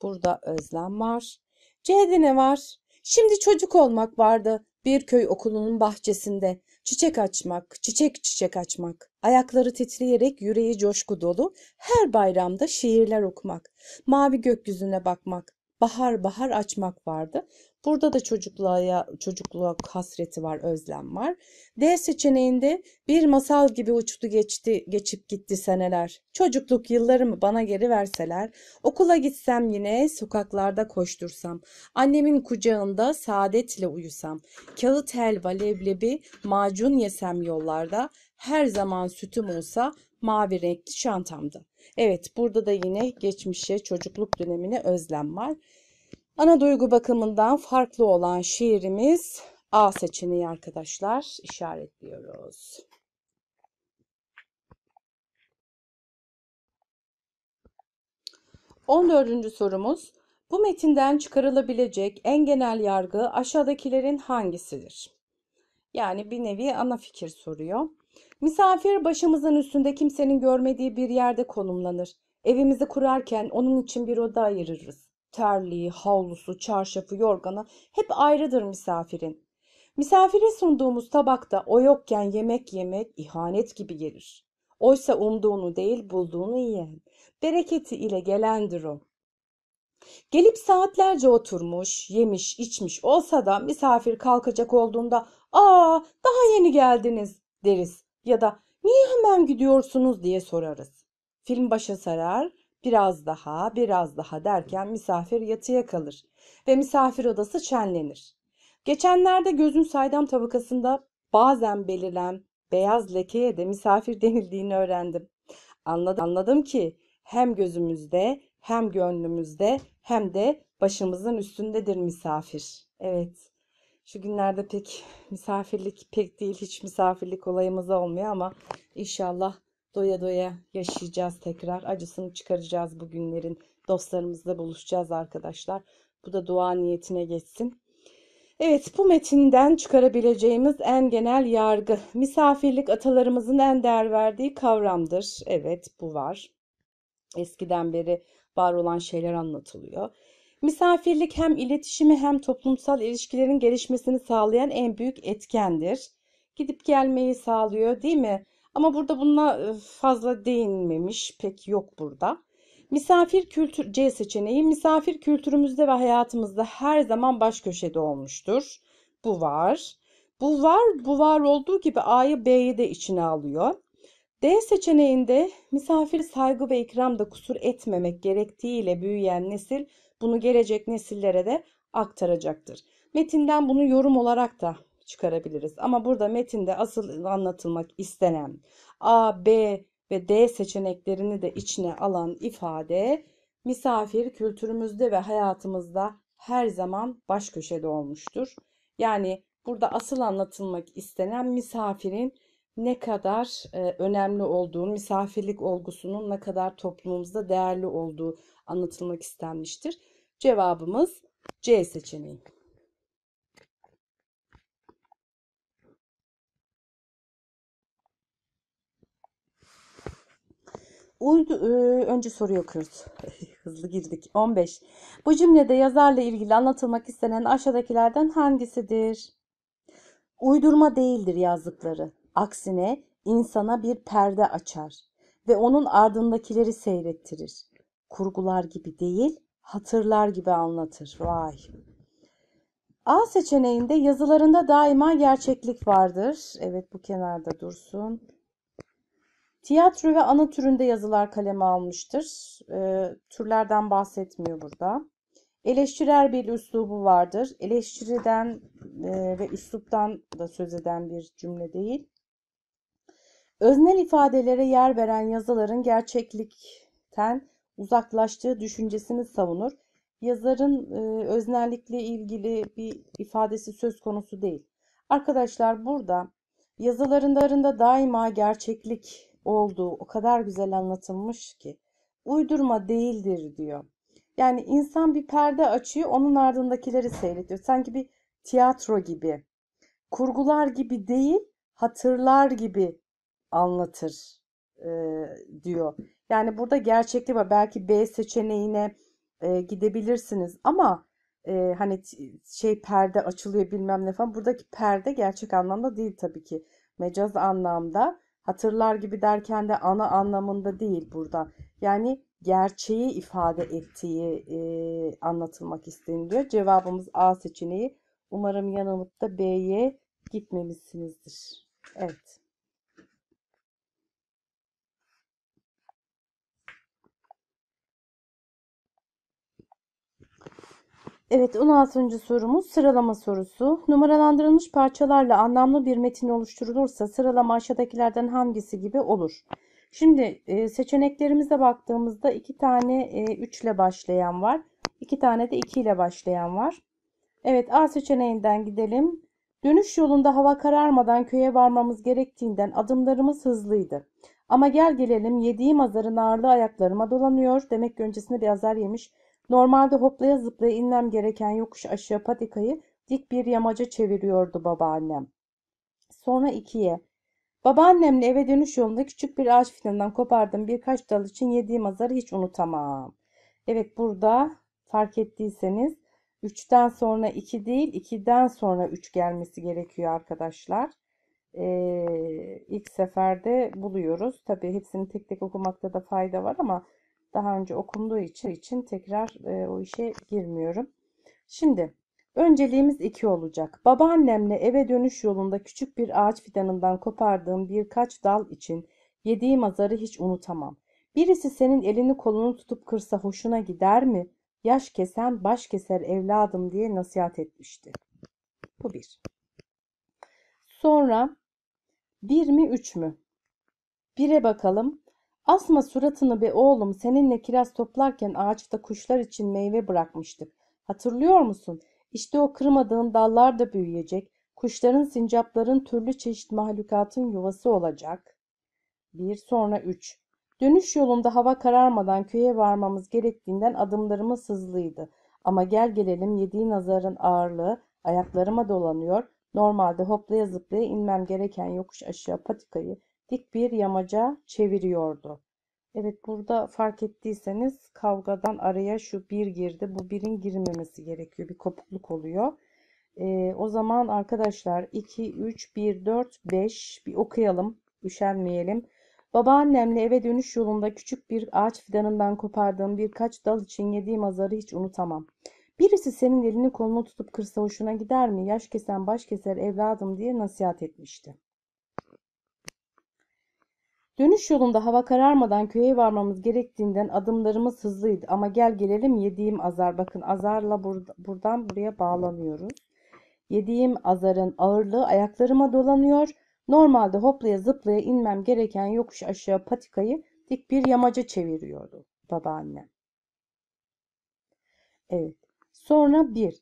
Burada özlem var. C'de ne var? Şimdi çocuk olmak vardı bir köy okulunun bahçesinde. Çiçek açmak, çiçek çiçek açmak, ayakları titreyerek yüreği coşku dolu, her bayramda şiirler okumak, mavi gökyüzüne bakmak, bahar bahar açmak vardı. Burada da çocukluğa, çocukluğa hasreti var, özlem var. D seçeneğinde bir masal gibi uçtu geçti, geçip gitti seneler. Çocukluk yıllarımı bana geri verseler, okula gitsem yine sokaklarda koştursam, annemin kucağında saadetle uyusam, kağıt helva leblebi macun yesem yollarda, her zaman sütüm olsa mavi renkli çantamda. Evet burada da yine geçmişe çocukluk dönemine özlem var. Ana duygu bakımından farklı olan şiirimiz A seçeneği arkadaşlar işaretliyoruz. On dördüncü sorumuz. Bu metinden çıkarılabilecek en genel yargı aşağıdakilerin hangisidir? Yani bir nevi ana fikir soruyor. Misafir başımızın üstünde kimsenin görmediği bir yerde konumlanır. Evimizi kurarken onun için bir oda ayırırız terliği, havlusu, çarşafı, yorganı hep ayrıdır misafirin. Misafire sunduğumuz tabakta o yokken yemek yemek ihanet gibi gelir. Oysa umduğunu değil bulduğunu yiyen, bereketi ile gelendir o. Gelip saatlerce oturmuş, yemiş, içmiş olsa da misafir kalkacak olduğunda ''Aa daha yeni geldiniz'' deriz ya da ''Niye hemen gidiyorsunuz?'' diye sorarız. Film başa sarar, Biraz daha, biraz daha derken misafir yatıya kalır ve misafir odası çenlenir. Geçenlerde gözün saydam tabakasında bazen belirlen beyaz lekeye de misafir denildiğini öğrendim. Anladım, anladım ki hem gözümüzde hem gönlümüzde hem de başımızın üstündedir misafir. Evet. Şu günlerde pek misafirlik pek değil hiç misafirlik olayımız olmuyor ama inşallah doya doya yaşayacağız tekrar. Acısını çıkaracağız bugünlerin Dostlarımızla buluşacağız arkadaşlar. Bu da dua niyetine geçsin. Evet bu metinden çıkarabileceğimiz en genel yargı. Misafirlik atalarımızın en değer verdiği kavramdır. Evet bu var. Eskiden beri var olan şeyler anlatılıyor. Misafirlik hem iletişimi hem toplumsal ilişkilerin gelişmesini sağlayan en büyük etkendir. Gidip gelmeyi sağlıyor değil mi? Ama burada bununla e, fazla değinmemiş. Pek yok burada. Misafir kültür C seçeneği misafir kültürümüzde ve hayatımızda her zaman baş köşede olmuştur. Bu var. Bu var, bu var olduğu gibi A'yı B'yi de içine alıyor. D seçeneğinde misafir saygı ve ikramda kusur etmemek gerektiğiyle büyüyen nesil bunu gelecek nesillere de aktaracaktır. Metinden bunu yorum olarak da çıkarabiliriz. Ama burada metinde asıl anlatılmak istenen A, B ve D seçeneklerini de içine alan ifade misafir kültürümüzde ve hayatımızda her zaman baş köşede olmuştur. Yani burada asıl anlatılmak istenen misafirin ne kadar e, önemli olduğu, misafirlik olgusunun ne kadar toplumumuzda değerli olduğu anlatılmak istenmiştir. Cevabımız C seçeneği. Uydu, e, önce soruyu okuyoruz. Hızlı girdik. 15. Bu cümlede yazarla ilgili anlatılmak istenen aşağıdakilerden hangisidir? Uydurma değildir yazdıkları. Aksine insana bir perde açar ve onun ardındakileri seyrettirir. Kurgular gibi değil, hatırlar gibi anlatır. Vay. A seçeneğinde yazılarında daima gerçeklik vardır. Evet bu kenarda dursun. Tiyatro ve ana türünde yazılar kaleme almıştır. E, türlerden bahsetmiyor burada. Eleştirer bir üslubu vardır. Eleştiriden e, ve üsluptan da söz eden bir cümle değil. Öznel ifadelere yer veren yazıların gerçeklikten uzaklaştığı düşüncesini savunur. Yazarın e, öznellikle ilgili bir ifadesi söz konusu değil. Arkadaşlar burada yazılarında daima gerçeklik olduğu o kadar güzel anlatılmış ki uydurma değildir diyor. Yani insan bir perde açıyor, onun ardındakileri seyrediyor. Sanki bir tiyatro gibi. Kurgular gibi değil, hatırlar gibi anlatır e, diyor. Yani burada gerçeklik var. Belki B seçeneğine e, gidebilirsiniz ama e, hani şey perde açılıyor bilmem ne falan. Buradaki perde gerçek anlamda değil tabii ki. Mecaz anlamda Hatırlar gibi derken de ana anlamında değil burada. Yani gerçeği ifade ettiği e, anlatılmak isteniliyor. Cevabımız A seçeneği. Umarım yanılıp da B'ye gitmemişsinizdir. Evet. Evet 16. sorumuz sıralama sorusu. Numaralandırılmış parçalarla anlamlı bir metin oluşturulursa sıralama aşağıdakilerden hangisi gibi olur? Şimdi e, seçeneklerimize baktığımızda iki tane e, ile başlayan var. iki tane de 2 ile başlayan var. Evet A seçeneğinden gidelim. Dönüş yolunda hava kararmadan köye varmamız gerektiğinden adımlarımız hızlıydı. Ama gel gelelim yediğim azarın ağırlığı ayaklarıma dolanıyor. Demek ki öncesinde bir azar yemiş. Normalde hoplaya zıplaya inmem gereken yokuş aşağı patikayı dik bir yamaca çeviriyordu babaannem. Sonra ikiye. Babaannemle eve dönüş yolunda küçük bir ağaç fidanından kopardığım birkaç dal için yediğim azarı hiç unutamam. Evet burada fark ettiyseniz 3'ten sonra 2 değil 2'den sonra 3 gelmesi gerekiyor arkadaşlar. Ee, ilk seferde buluyoruz. Tabi hepsini tek tek okumakta da fayda var ama daha önce okunduğu için, için tekrar e, o işe girmiyorum. Şimdi önceliğimiz iki olacak. Babaannemle eve dönüş yolunda küçük bir ağaç fidanından kopardığım birkaç dal için yediğim azarı hiç unutamam. Birisi senin elini kolunu tutup kırsa hoşuna gider mi? Yaş kesen baş keser evladım diye nasihat etmişti. Bu bir. Sonra bir mi üç mü? Bire bakalım Asma suratını be oğlum seninle kiraz toplarken ağaçta kuşlar için meyve bırakmıştık. Hatırlıyor musun? İşte o kırmadığın dallar da büyüyecek. Kuşların, sincapların, türlü çeşit mahlukatın yuvası olacak. Bir sonra üç. Dönüş yolunda hava kararmadan köye varmamız gerektiğinden adımlarımız hızlıydı. Ama gel gelelim yediği nazarın ağırlığı ayaklarıma dolanıyor. Normalde hoplaya zıplaya inmem gereken yokuş aşağı patikayı dik bir yamaca çeviriyordu. Evet burada fark ettiyseniz kavgadan araya şu bir girdi. Bu birin girmemesi gerekiyor. Bir kopukluk oluyor. Ee, o zaman arkadaşlar 2, 3, 1, 4, 5 bir okuyalım. Üşenmeyelim. Babaannemle eve dönüş yolunda küçük bir ağaç fidanından kopardığım birkaç dal için yediğim azarı hiç unutamam. Birisi senin elini kolunu tutup kırsa hoşuna gider mi? Yaş kesen baş keser evladım diye nasihat etmişti. Dönüş yolunda hava kararmadan köye varmamız gerektiğinden adımlarımız hızlıydı ama gel gelelim yediğim azar. Bakın azarla buradan buraya bağlanıyoruz. Yediğim azarın ağırlığı ayaklarıma dolanıyor. Normalde hoplaya zıplaya inmem gereken yokuş aşağı patikayı dik bir yamaca çeviriyordu babaannem. Evet. Sonra bir.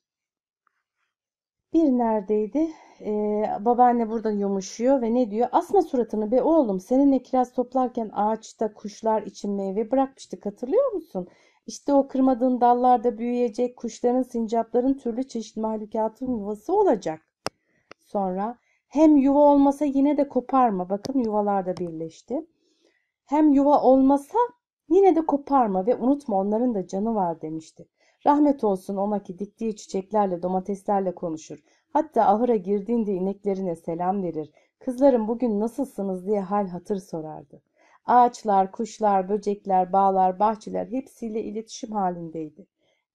Bir neredeydi? Ee, babaanne burada yumuşuyor ve ne diyor? Asma suratını be oğlum seninle kiraz toplarken ağaçta kuşlar için meyve bırakmıştık hatırlıyor musun? İşte o kırmadığın dallarda büyüyecek kuşların sincapların türlü çeşit mahlukatın yuvası olacak. Sonra hem yuva olmasa yine de koparma. Bakın yuvalarda birleşti. Hem yuva olmasa yine de koparma ve unutma onların da canı var demişti. Rahmet olsun ona ki diktiği çiçeklerle domateslerle konuşur. Hatta ahıra girdiğinde ineklerine selam verir. Kızlarım bugün nasılsınız diye hal hatır sorardı. Ağaçlar, kuşlar, böcekler, bağlar, bahçeler hepsiyle iletişim halindeydi.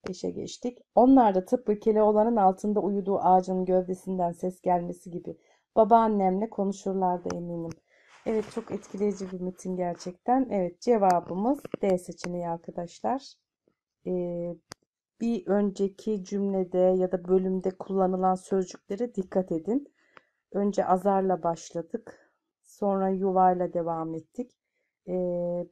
Peşe geçtik. Onlar da tıpkı Keloğlan'ın altında uyuduğu ağacın gövdesinden ses gelmesi gibi babaannemle konuşurlardı eminim. Evet çok etkileyici bir metin gerçekten. Evet cevabımız D seçeneği arkadaşlar. Ee, bir önceki cümlede ya da bölümde kullanılan sözcüklere dikkat edin. Önce azarla başladık. Sonra yuvayla devam ettik. E,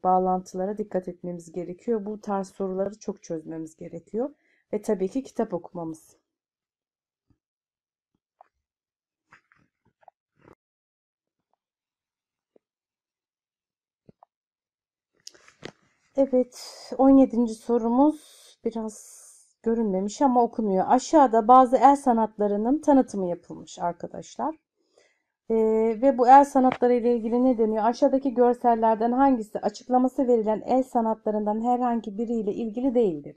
bağlantılara dikkat etmemiz gerekiyor. Bu tarz soruları çok çözmemiz gerekiyor. Ve tabii ki kitap okumamız. Evet, 17. sorumuz biraz görünmemiş ama okunuyor. Aşağıda bazı el sanatlarının tanıtımı yapılmış arkadaşlar. Ee, ve bu el sanatları ile ilgili ne deniyor? Aşağıdaki görsellerden hangisi açıklaması verilen el sanatlarından herhangi biriyle ilgili değildir.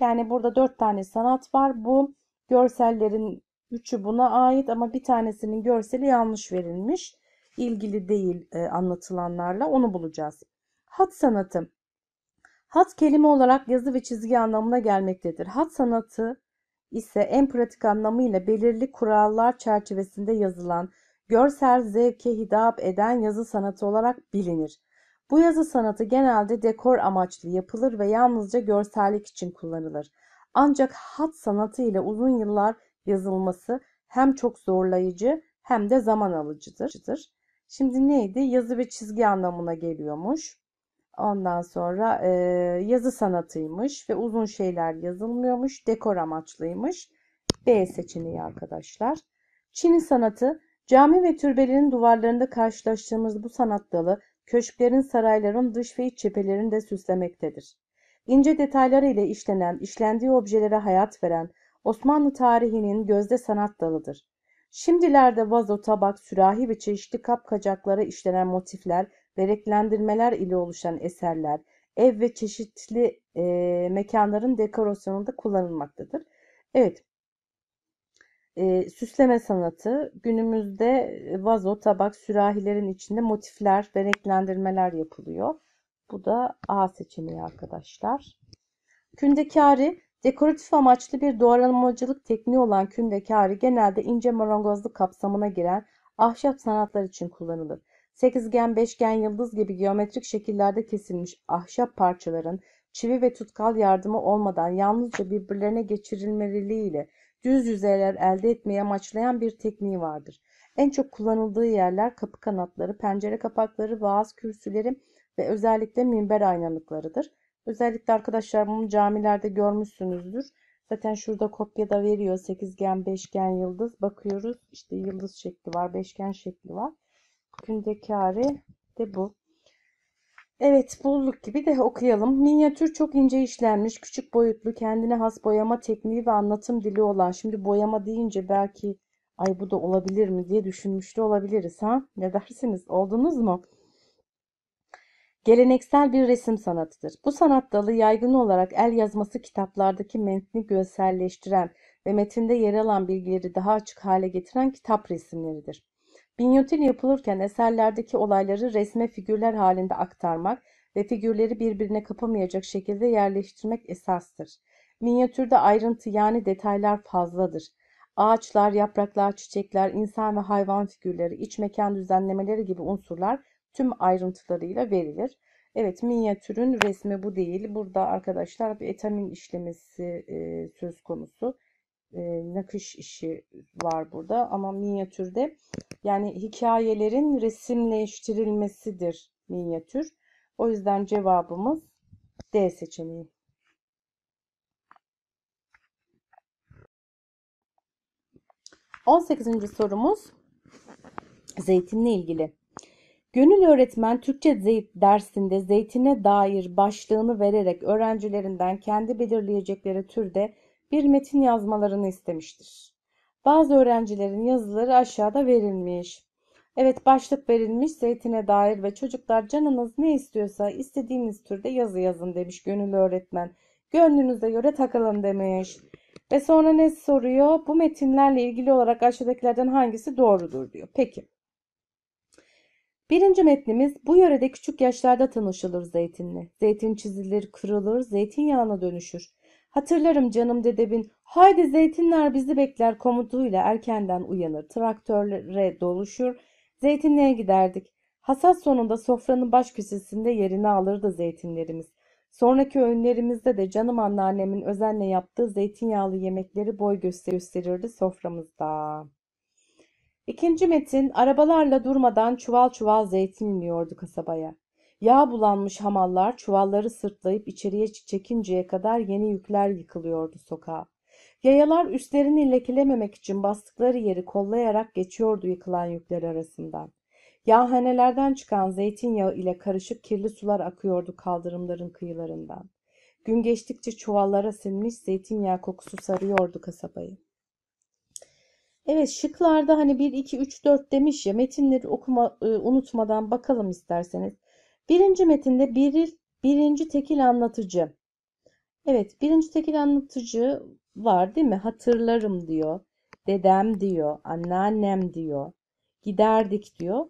Yani burada dört tane sanat var. Bu görsellerin üçü buna ait ama bir tanesinin görseli yanlış verilmiş. İlgili değil e, anlatılanlarla onu bulacağız. Hat sanatı Hat kelime olarak yazı ve çizgi anlamına gelmektedir. Hat sanatı ise en pratik anlamıyla belirli kurallar çerçevesinde yazılan, görsel zevke hitap eden yazı sanatı olarak bilinir. Bu yazı sanatı genelde dekor amaçlı yapılır ve yalnızca görsellik için kullanılır. Ancak hat sanatı ile uzun yıllar yazılması hem çok zorlayıcı hem de zaman alıcıdır. Şimdi neydi? Yazı ve çizgi anlamına geliyormuş. Ondan sonra e, yazı sanatıymış ve uzun şeyler yazılmıyormuş. Dekor amaçlıymış. B seçeneği arkadaşlar. Çin sanatı cami ve türbelerin duvarlarında karşılaştığımız bu sanat dalı köşklerin sarayların dış ve iç cephelerini de süslemektedir. İnce detaylarıyla işlenen, işlendiği objelere hayat veren Osmanlı tarihinin gözde sanat dalıdır. Şimdilerde vazo, tabak, sürahi ve çeşitli kap kacaklara işlenen motifler bereklendirmeler ile oluşan eserler, ev ve çeşitli e, mekanların dekorasyonunda kullanılmaktadır. Evet, e, süsleme sanatı günümüzde vazo, tabak, sürahilerin içinde motifler bereklendirmeler renklendirmeler yapılıyor. Bu da A seçeneği arkadaşlar. Kündekari dekoratif amaçlı bir doğramacılık tekniği olan kündekari genelde ince marangozluk kapsamına giren ahşap sanatlar için kullanılır. Sekizgen, beşgen, yıldız gibi geometrik şekillerde kesilmiş ahşap parçaların çivi ve tutkal yardımı olmadan yalnızca birbirlerine geçirilmeleriyle düz yüzeyler elde etmeye amaçlayan bir tekniği vardır. En çok kullanıldığı yerler kapı kanatları, pencere kapakları, vaaz kürsüleri ve özellikle minber aynalıklarıdır. Özellikle arkadaşlar bunu camilerde görmüşsünüzdür. Zaten şurada kopyada veriyor. Sekizgen, beşgen, yıldız. Bakıyoruz işte yıldız şekli var, beşgen şekli var. Kündekare de bu. Evet bolluk gibi de okuyalım. Minyatür çok ince işlenmiş, küçük boyutlu, kendine has boyama tekniği ve anlatım dili olan. Şimdi boyama deyince belki ay bu da olabilir mi diye düşünmüş de olabiliriz ha. Ne dersiniz? Oldunuz mu? Geleneksel bir resim sanatıdır. Bu sanat dalı yaygın olarak el yazması kitaplardaki metni görselleştiren ve metinde yer alan bilgileri daha açık hale getiren kitap resimleridir. Binyotin yapılırken eserlerdeki olayları resme figürler halinde aktarmak ve figürleri birbirine kapamayacak şekilde yerleştirmek esastır. Minyatürde ayrıntı yani detaylar fazladır. Ağaçlar, yapraklar, çiçekler, insan ve hayvan figürleri, iç mekan düzenlemeleri gibi unsurlar tüm ayrıntılarıyla verilir. Evet minyatürün resmi bu değil. Burada arkadaşlar bir etamin işlemesi e, söz konusu. E, nakış işi var burada ama minyatürde yani hikayelerin resimleştirilmesidir minyatür. O yüzden cevabımız D seçeneği. On sekizinci sorumuz zeytinle ilgili. Gönül öğretmen Türkçe zeyt dersinde zeytine dair başlığını vererek öğrencilerinden kendi belirleyecekleri türde bir metin yazmalarını istemiştir. Bazı öğrencilerin yazıları aşağıda verilmiş. Evet başlık verilmiş zeytine dair ve çocuklar canınız ne istiyorsa istediğiniz türde yazı yazın demiş gönüllü öğretmen. Gönlünüze göre takılın demiş. Ve sonra ne soruyor? Bu metinlerle ilgili olarak aşağıdakilerden hangisi doğrudur diyor. Peki. Birinci metnimiz bu yörede küçük yaşlarda tanışılır zeytinle. Zeytin çizilir, kırılır, zeytinyağına dönüşür. Hatırlarım canım dedebin. haydi zeytinler bizi bekler komutuyla erkenden uyanır traktörlere doluşur zeytinliğe giderdik. Hasat sonunda sofranın baş köşesinde yerini alırdı zeytinlerimiz. Sonraki öğünlerimizde de canım anneannemin özenle yaptığı zeytinyağlı yemekleri boy gösterirdi soframızda. İkinci metin arabalarla durmadan çuval çuval zeytin iniyordu kasabaya. Yağ bulanmış hamallar çuvalları sırtlayıp içeriye çekinceye kadar yeni yükler yıkılıyordu sokağa. Yayalar üstlerini lekelememek için bastıkları yeri kollayarak geçiyordu yıkılan yükler arasından. Yağhanelerden çıkan zeytinyağı ile karışık kirli sular akıyordu kaldırımların kıyılarından. Gün geçtikçe çuvallara sinmiş zeytinyağı kokusu sarıyordu kasabayı. Evet şıklarda hani 1, 2, 3, 4 demiş ya metinleri okuma, e, unutmadan bakalım isterseniz. Birinci metinde bir, birinci tekil anlatıcı. Evet birinci tekil anlatıcı var değil mi? Hatırlarım diyor. Dedem diyor. Anneannem diyor. Giderdik diyor.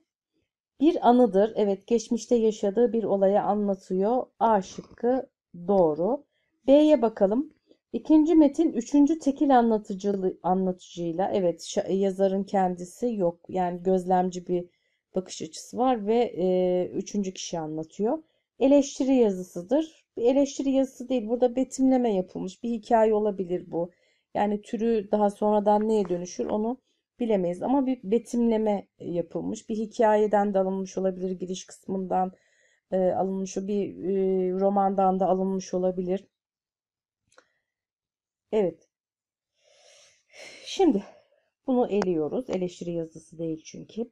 Bir anıdır. Evet geçmişte yaşadığı bir olayı anlatıyor. A şıkkı doğru. B'ye bakalım. İkinci metin üçüncü tekil anlatıcı, anlatıcıyla evet yazarın kendisi yok yani gözlemci bir bakış açısı var ve e, üçüncü kişi anlatıyor. Eleştiri yazısıdır. Bir eleştiri yazısı değil. Burada betimleme yapılmış bir hikaye olabilir bu. Yani türü daha sonradan neye dönüşür onu bilemeyiz ama bir betimleme yapılmış. Bir hikayeden de alınmış olabilir giriş kısmından e, alınmış bir e, romandan da alınmış olabilir. Evet. Şimdi bunu eliyoruz. Eleştiri yazısı değil çünkü.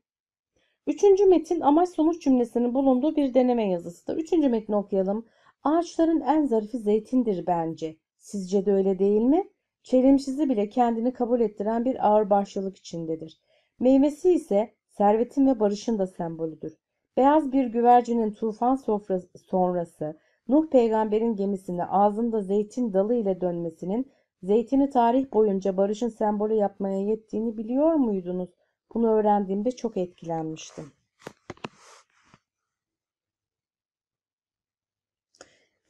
Üçüncü metin amaç sonuç cümlesinin bulunduğu bir deneme yazısıdır. Üçüncü metni okuyalım. Ağaçların en zarifi zeytindir bence. Sizce de öyle değil mi? Çelimsizi bile kendini kabul ettiren bir ağır başlılık içindedir. Meyvesi ise servetin ve barışın da sembolüdür. Beyaz bir güvercinin tufan sofrası, sonrası Nuh peygamberin gemisine ağzında zeytin dalı ile dönmesinin zeytini tarih boyunca barışın sembolü yapmaya yettiğini biliyor muydunuz? Bunu öğrendiğimde çok etkilenmiştim.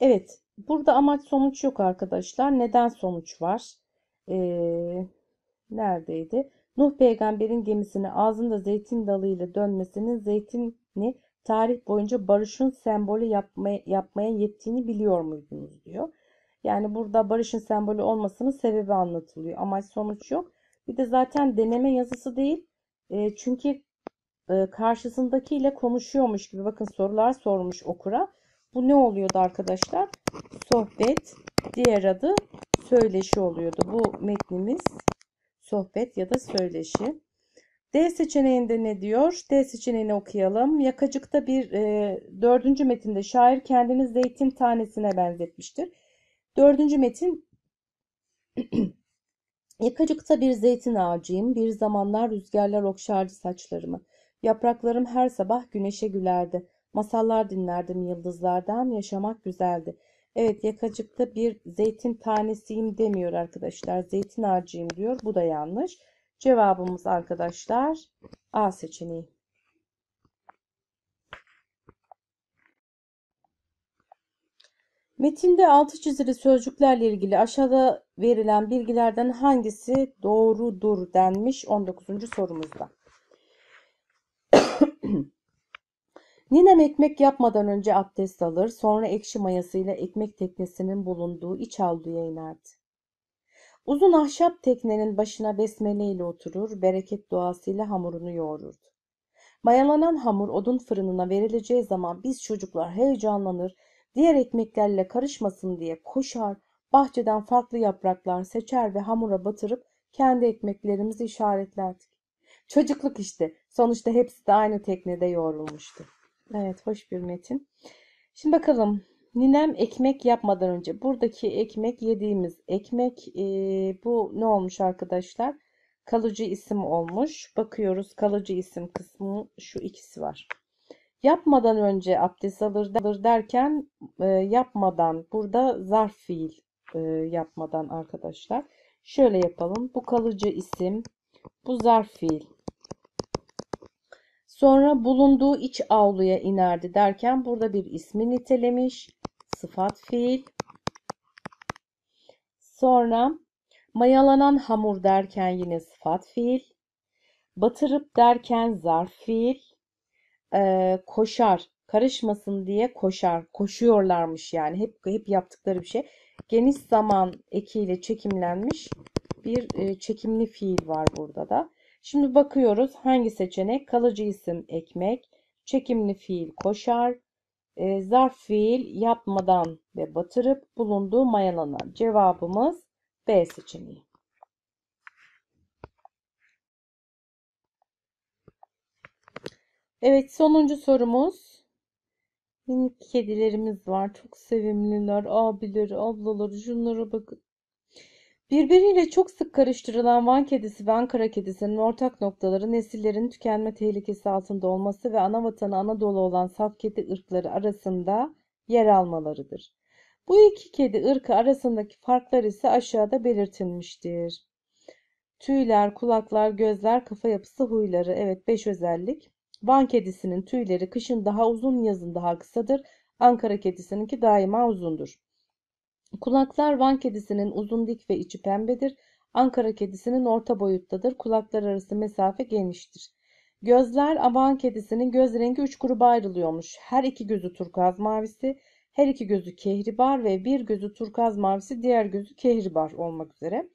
Evet, burada amaç sonuç yok arkadaşlar. Neden sonuç var? Ee, neredeydi? Nuh peygamberin gemisini ağzında zeytin dalıyla dönmesinin zeytini tarih boyunca barışın sembolü yapmaya, yapmaya yettiğini biliyor muydunuz diyor. Yani burada barışın sembolü olmasının sebebi anlatılıyor. Amaç sonuç yok. Bir de zaten deneme yazısı değil e, çünkü e, karşısındakiyle konuşuyormuş gibi bakın sorular sormuş okura. Bu ne oluyordu arkadaşlar? Sohbet, diğer adı söyleşi oluyordu. Bu metnimiz sohbet ya da söyleşi. D seçeneğinde ne diyor? D seçeneğini okuyalım. Yakacık'ta bir e, dördüncü metinde şair kendini zeytin tanesine benzetmiştir. Dördüncü metin Yakacıkta bir zeytin ağacıyım, bir zamanlar rüzgarlar okşardı saçlarımı. Yapraklarım her sabah güneşe gülerdi. Masallar dinlerdim yıldızlardan, yaşamak güzeldi. Evet yakacıkta bir zeytin tanesiyim demiyor arkadaşlar. Zeytin ağacıyım diyor. Bu da yanlış. Cevabımız arkadaşlar A seçeneği. Metinde altı çizili sözcüklerle ilgili aşağıda verilen bilgilerden hangisi doğrudur denmiş 19. sorumuzda. Ninem ekmek yapmadan önce abdest alır, sonra ekşi mayasıyla ekmek teknesinin bulunduğu iç avluya inerdi. Uzun ahşap teknenin başına besmele ile oturur, bereket duasıyla hamurunu yoğururdu. Mayalanan hamur odun fırınına verileceği zaman biz çocuklar heyecanlanır, Diğer ekmeklerle karışmasın diye koşar, bahçeden farklı yapraklar seçer ve hamura batırıp kendi ekmeklerimizi işaretlerdik. Çocukluk işte. Sonuçta hepsi de aynı teknede yoğrulmuştu. Evet, hoş bir metin. Şimdi bakalım. Ninem ekmek yapmadan önce buradaki ekmek yediğimiz ekmek e, bu ne olmuş arkadaşlar? Kalıcı isim olmuş. Bakıyoruz kalıcı isim kısmı şu ikisi var. Yapmadan önce abdest alır derken e, yapmadan burada zarf fiil e, yapmadan arkadaşlar. Şöyle yapalım. Bu kalıcı isim. Bu zarf fiil. Sonra bulunduğu iç avluya inerdi derken burada bir ismi nitelemiş. Sıfat fiil. Sonra mayalanan hamur derken yine sıfat fiil. Batırıp derken zarf fiil e, koşar. Karışmasın diye koşar. Koşuyorlarmış yani. Hep hep yaptıkları bir şey. Geniş zaman ekiyle çekimlenmiş bir e, çekimli fiil var burada da. Şimdi bakıyoruz hangi seçenek? Kalıcı isim ekmek, çekimli fiil koşar, e, zarf fiil yapmadan ve batırıp bulunduğu mayalana Cevabımız B seçeneği. Evet sonuncu sorumuz. Minik kedilerimiz var. Çok sevimliler. Abiler, ablaları. Şunlara bakın. Birbiriyle çok sık karıştırılan Van kedisi ve Ankara kedisinin ortak noktaları nesillerin tükenme tehlikesi altında olması ve ana vatanı Anadolu olan saf kedi ırkları arasında yer almalarıdır. Bu iki kedi ırkı arasındaki farklar ise aşağıda belirtilmiştir. Tüyler, kulaklar, gözler, kafa yapısı, huyları. Evet 5 özellik. Van kedisinin tüyleri kışın daha uzun yazın daha kısadır. Ankara kedisininki daima uzundur. Kulaklar Van kedisinin uzun dik ve içi pembedir. Ankara kedisinin orta boyuttadır. Kulaklar arası mesafe geniştir. Gözler Van kedisinin göz rengi üç gruba ayrılıyormuş. Her iki gözü turkuaz mavisi, her iki gözü kehribar ve bir gözü turkuaz mavisi diğer gözü kehribar olmak üzere.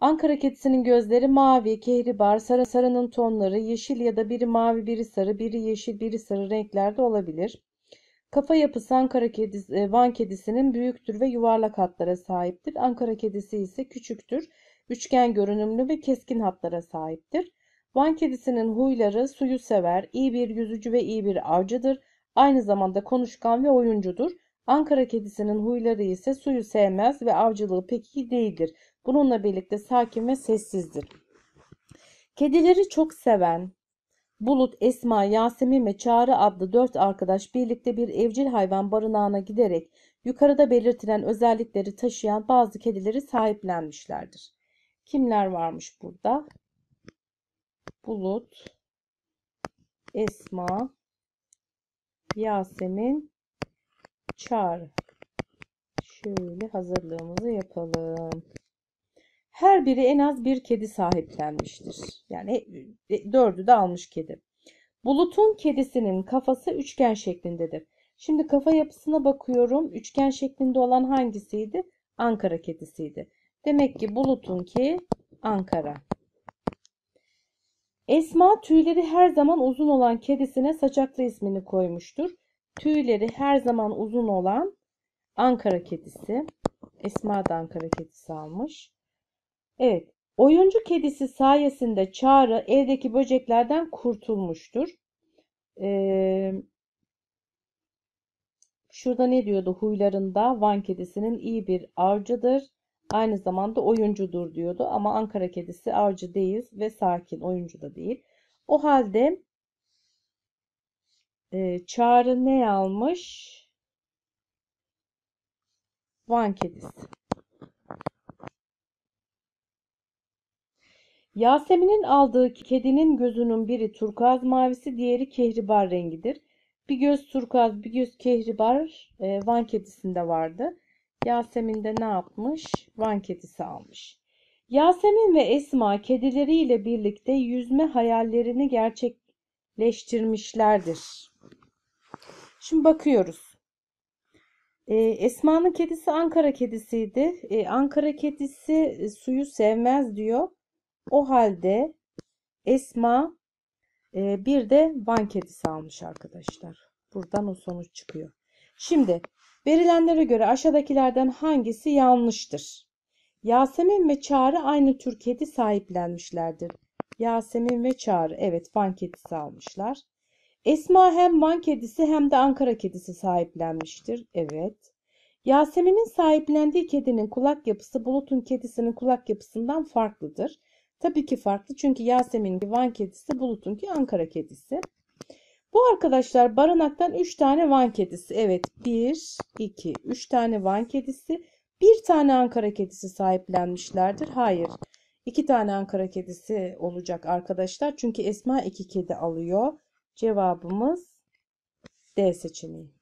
Ankara kedisinin gözleri mavi, kehribar, sarı, sarının tonları yeşil ya da biri mavi, biri sarı, biri yeşil, biri sarı renklerde olabilir. Kafa yapısı Ankara kedisi, e, Van kedisinin büyüktür ve yuvarlak hatlara sahiptir. Ankara kedisi ise küçüktür, üçgen görünümlü ve keskin hatlara sahiptir. Van kedisinin huyları suyu sever, iyi bir yüzücü ve iyi bir avcıdır. Aynı zamanda konuşkan ve oyuncudur. Ankara kedisinin huyları ise suyu sevmez ve avcılığı pek iyi değildir. Bununla birlikte sakin ve sessizdir. Kedileri çok seven Bulut, Esma, Yasemin ve Çağrı adlı dört arkadaş birlikte bir evcil hayvan barınağına giderek yukarıda belirtilen özellikleri taşıyan bazı kedileri sahiplenmişlerdir. Kimler varmış burada? Bulut, Esma, Yasemin, Çağrı. Şöyle hazırlığımızı yapalım her biri en az bir kedi sahiplenmiştir. Yani e, e, dördü de almış kedi. Bulut'un kedisinin kafası üçgen şeklindedir. Şimdi kafa yapısına bakıyorum. Üçgen şeklinde olan hangisiydi? Ankara kedisiydi. Demek ki Bulut'un ki Ankara. Esma tüyleri her zaman uzun olan kedisine saçaklı ismini koymuştur. Tüyleri her zaman uzun olan Ankara kedisi. Esma da Ankara kedisi almış. Evet, oyuncu kedisi sayesinde Çağrı evdeki böceklerden kurtulmuştur. Ee, şurada ne diyordu huylarında? Van kedisinin iyi bir avcıdır. Aynı zamanda oyuncudur diyordu ama Ankara kedisi avcı değil ve sakin oyuncu da değil. O halde e, Çağrı ne almış? Van kedisi. Yasemin'in aldığı kedinin gözünün biri turkuaz mavisi, diğeri kehribar rengidir. Bir göz turkuaz, bir göz kehribar e, Van kedisinde vardı. Yasemin de ne yapmış? Van kedisi almış. Yasemin ve Esma kedileriyle birlikte yüzme hayallerini gerçekleştirmişlerdir. Şimdi bakıyoruz. Ee, Esma'nın kedisi Ankara kedisiydi. Ee, Ankara kedisi e, suyu sevmez diyor. O halde Esma e, bir de Van kedisi almış arkadaşlar. Buradan o sonuç çıkıyor. Şimdi verilenlere göre aşağıdakilerden hangisi yanlıştır? Yasemin ve Çağrı aynı tür kedi sahiplenmişlerdir. Yasemin ve Çağrı evet Van kedisi almışlar. Esma hem Van kedisi hem de Ankara kedisi sahiplenmiştir. Evet. Yasemin'in sahiplendiği kedinin kulak yapısı Bulut'un kedisinin kulak yapısından farklıdır. Tabii ki farklı çünkü Yasemin'inki Van kedisi, ki Ankara kedisi. Bu arkadaşlar barınaktan 3 tane Van kedisi. Evet 1, 2, 3 tane Van kedisi. 1 tane Ankara kedisi sahiplenmişlerdir. Hayır. 2 tane Ankara kedisi olacak arkadaşlar. Çünkü Esma 2 kedi alıyor. Cevabımız D seçeneği.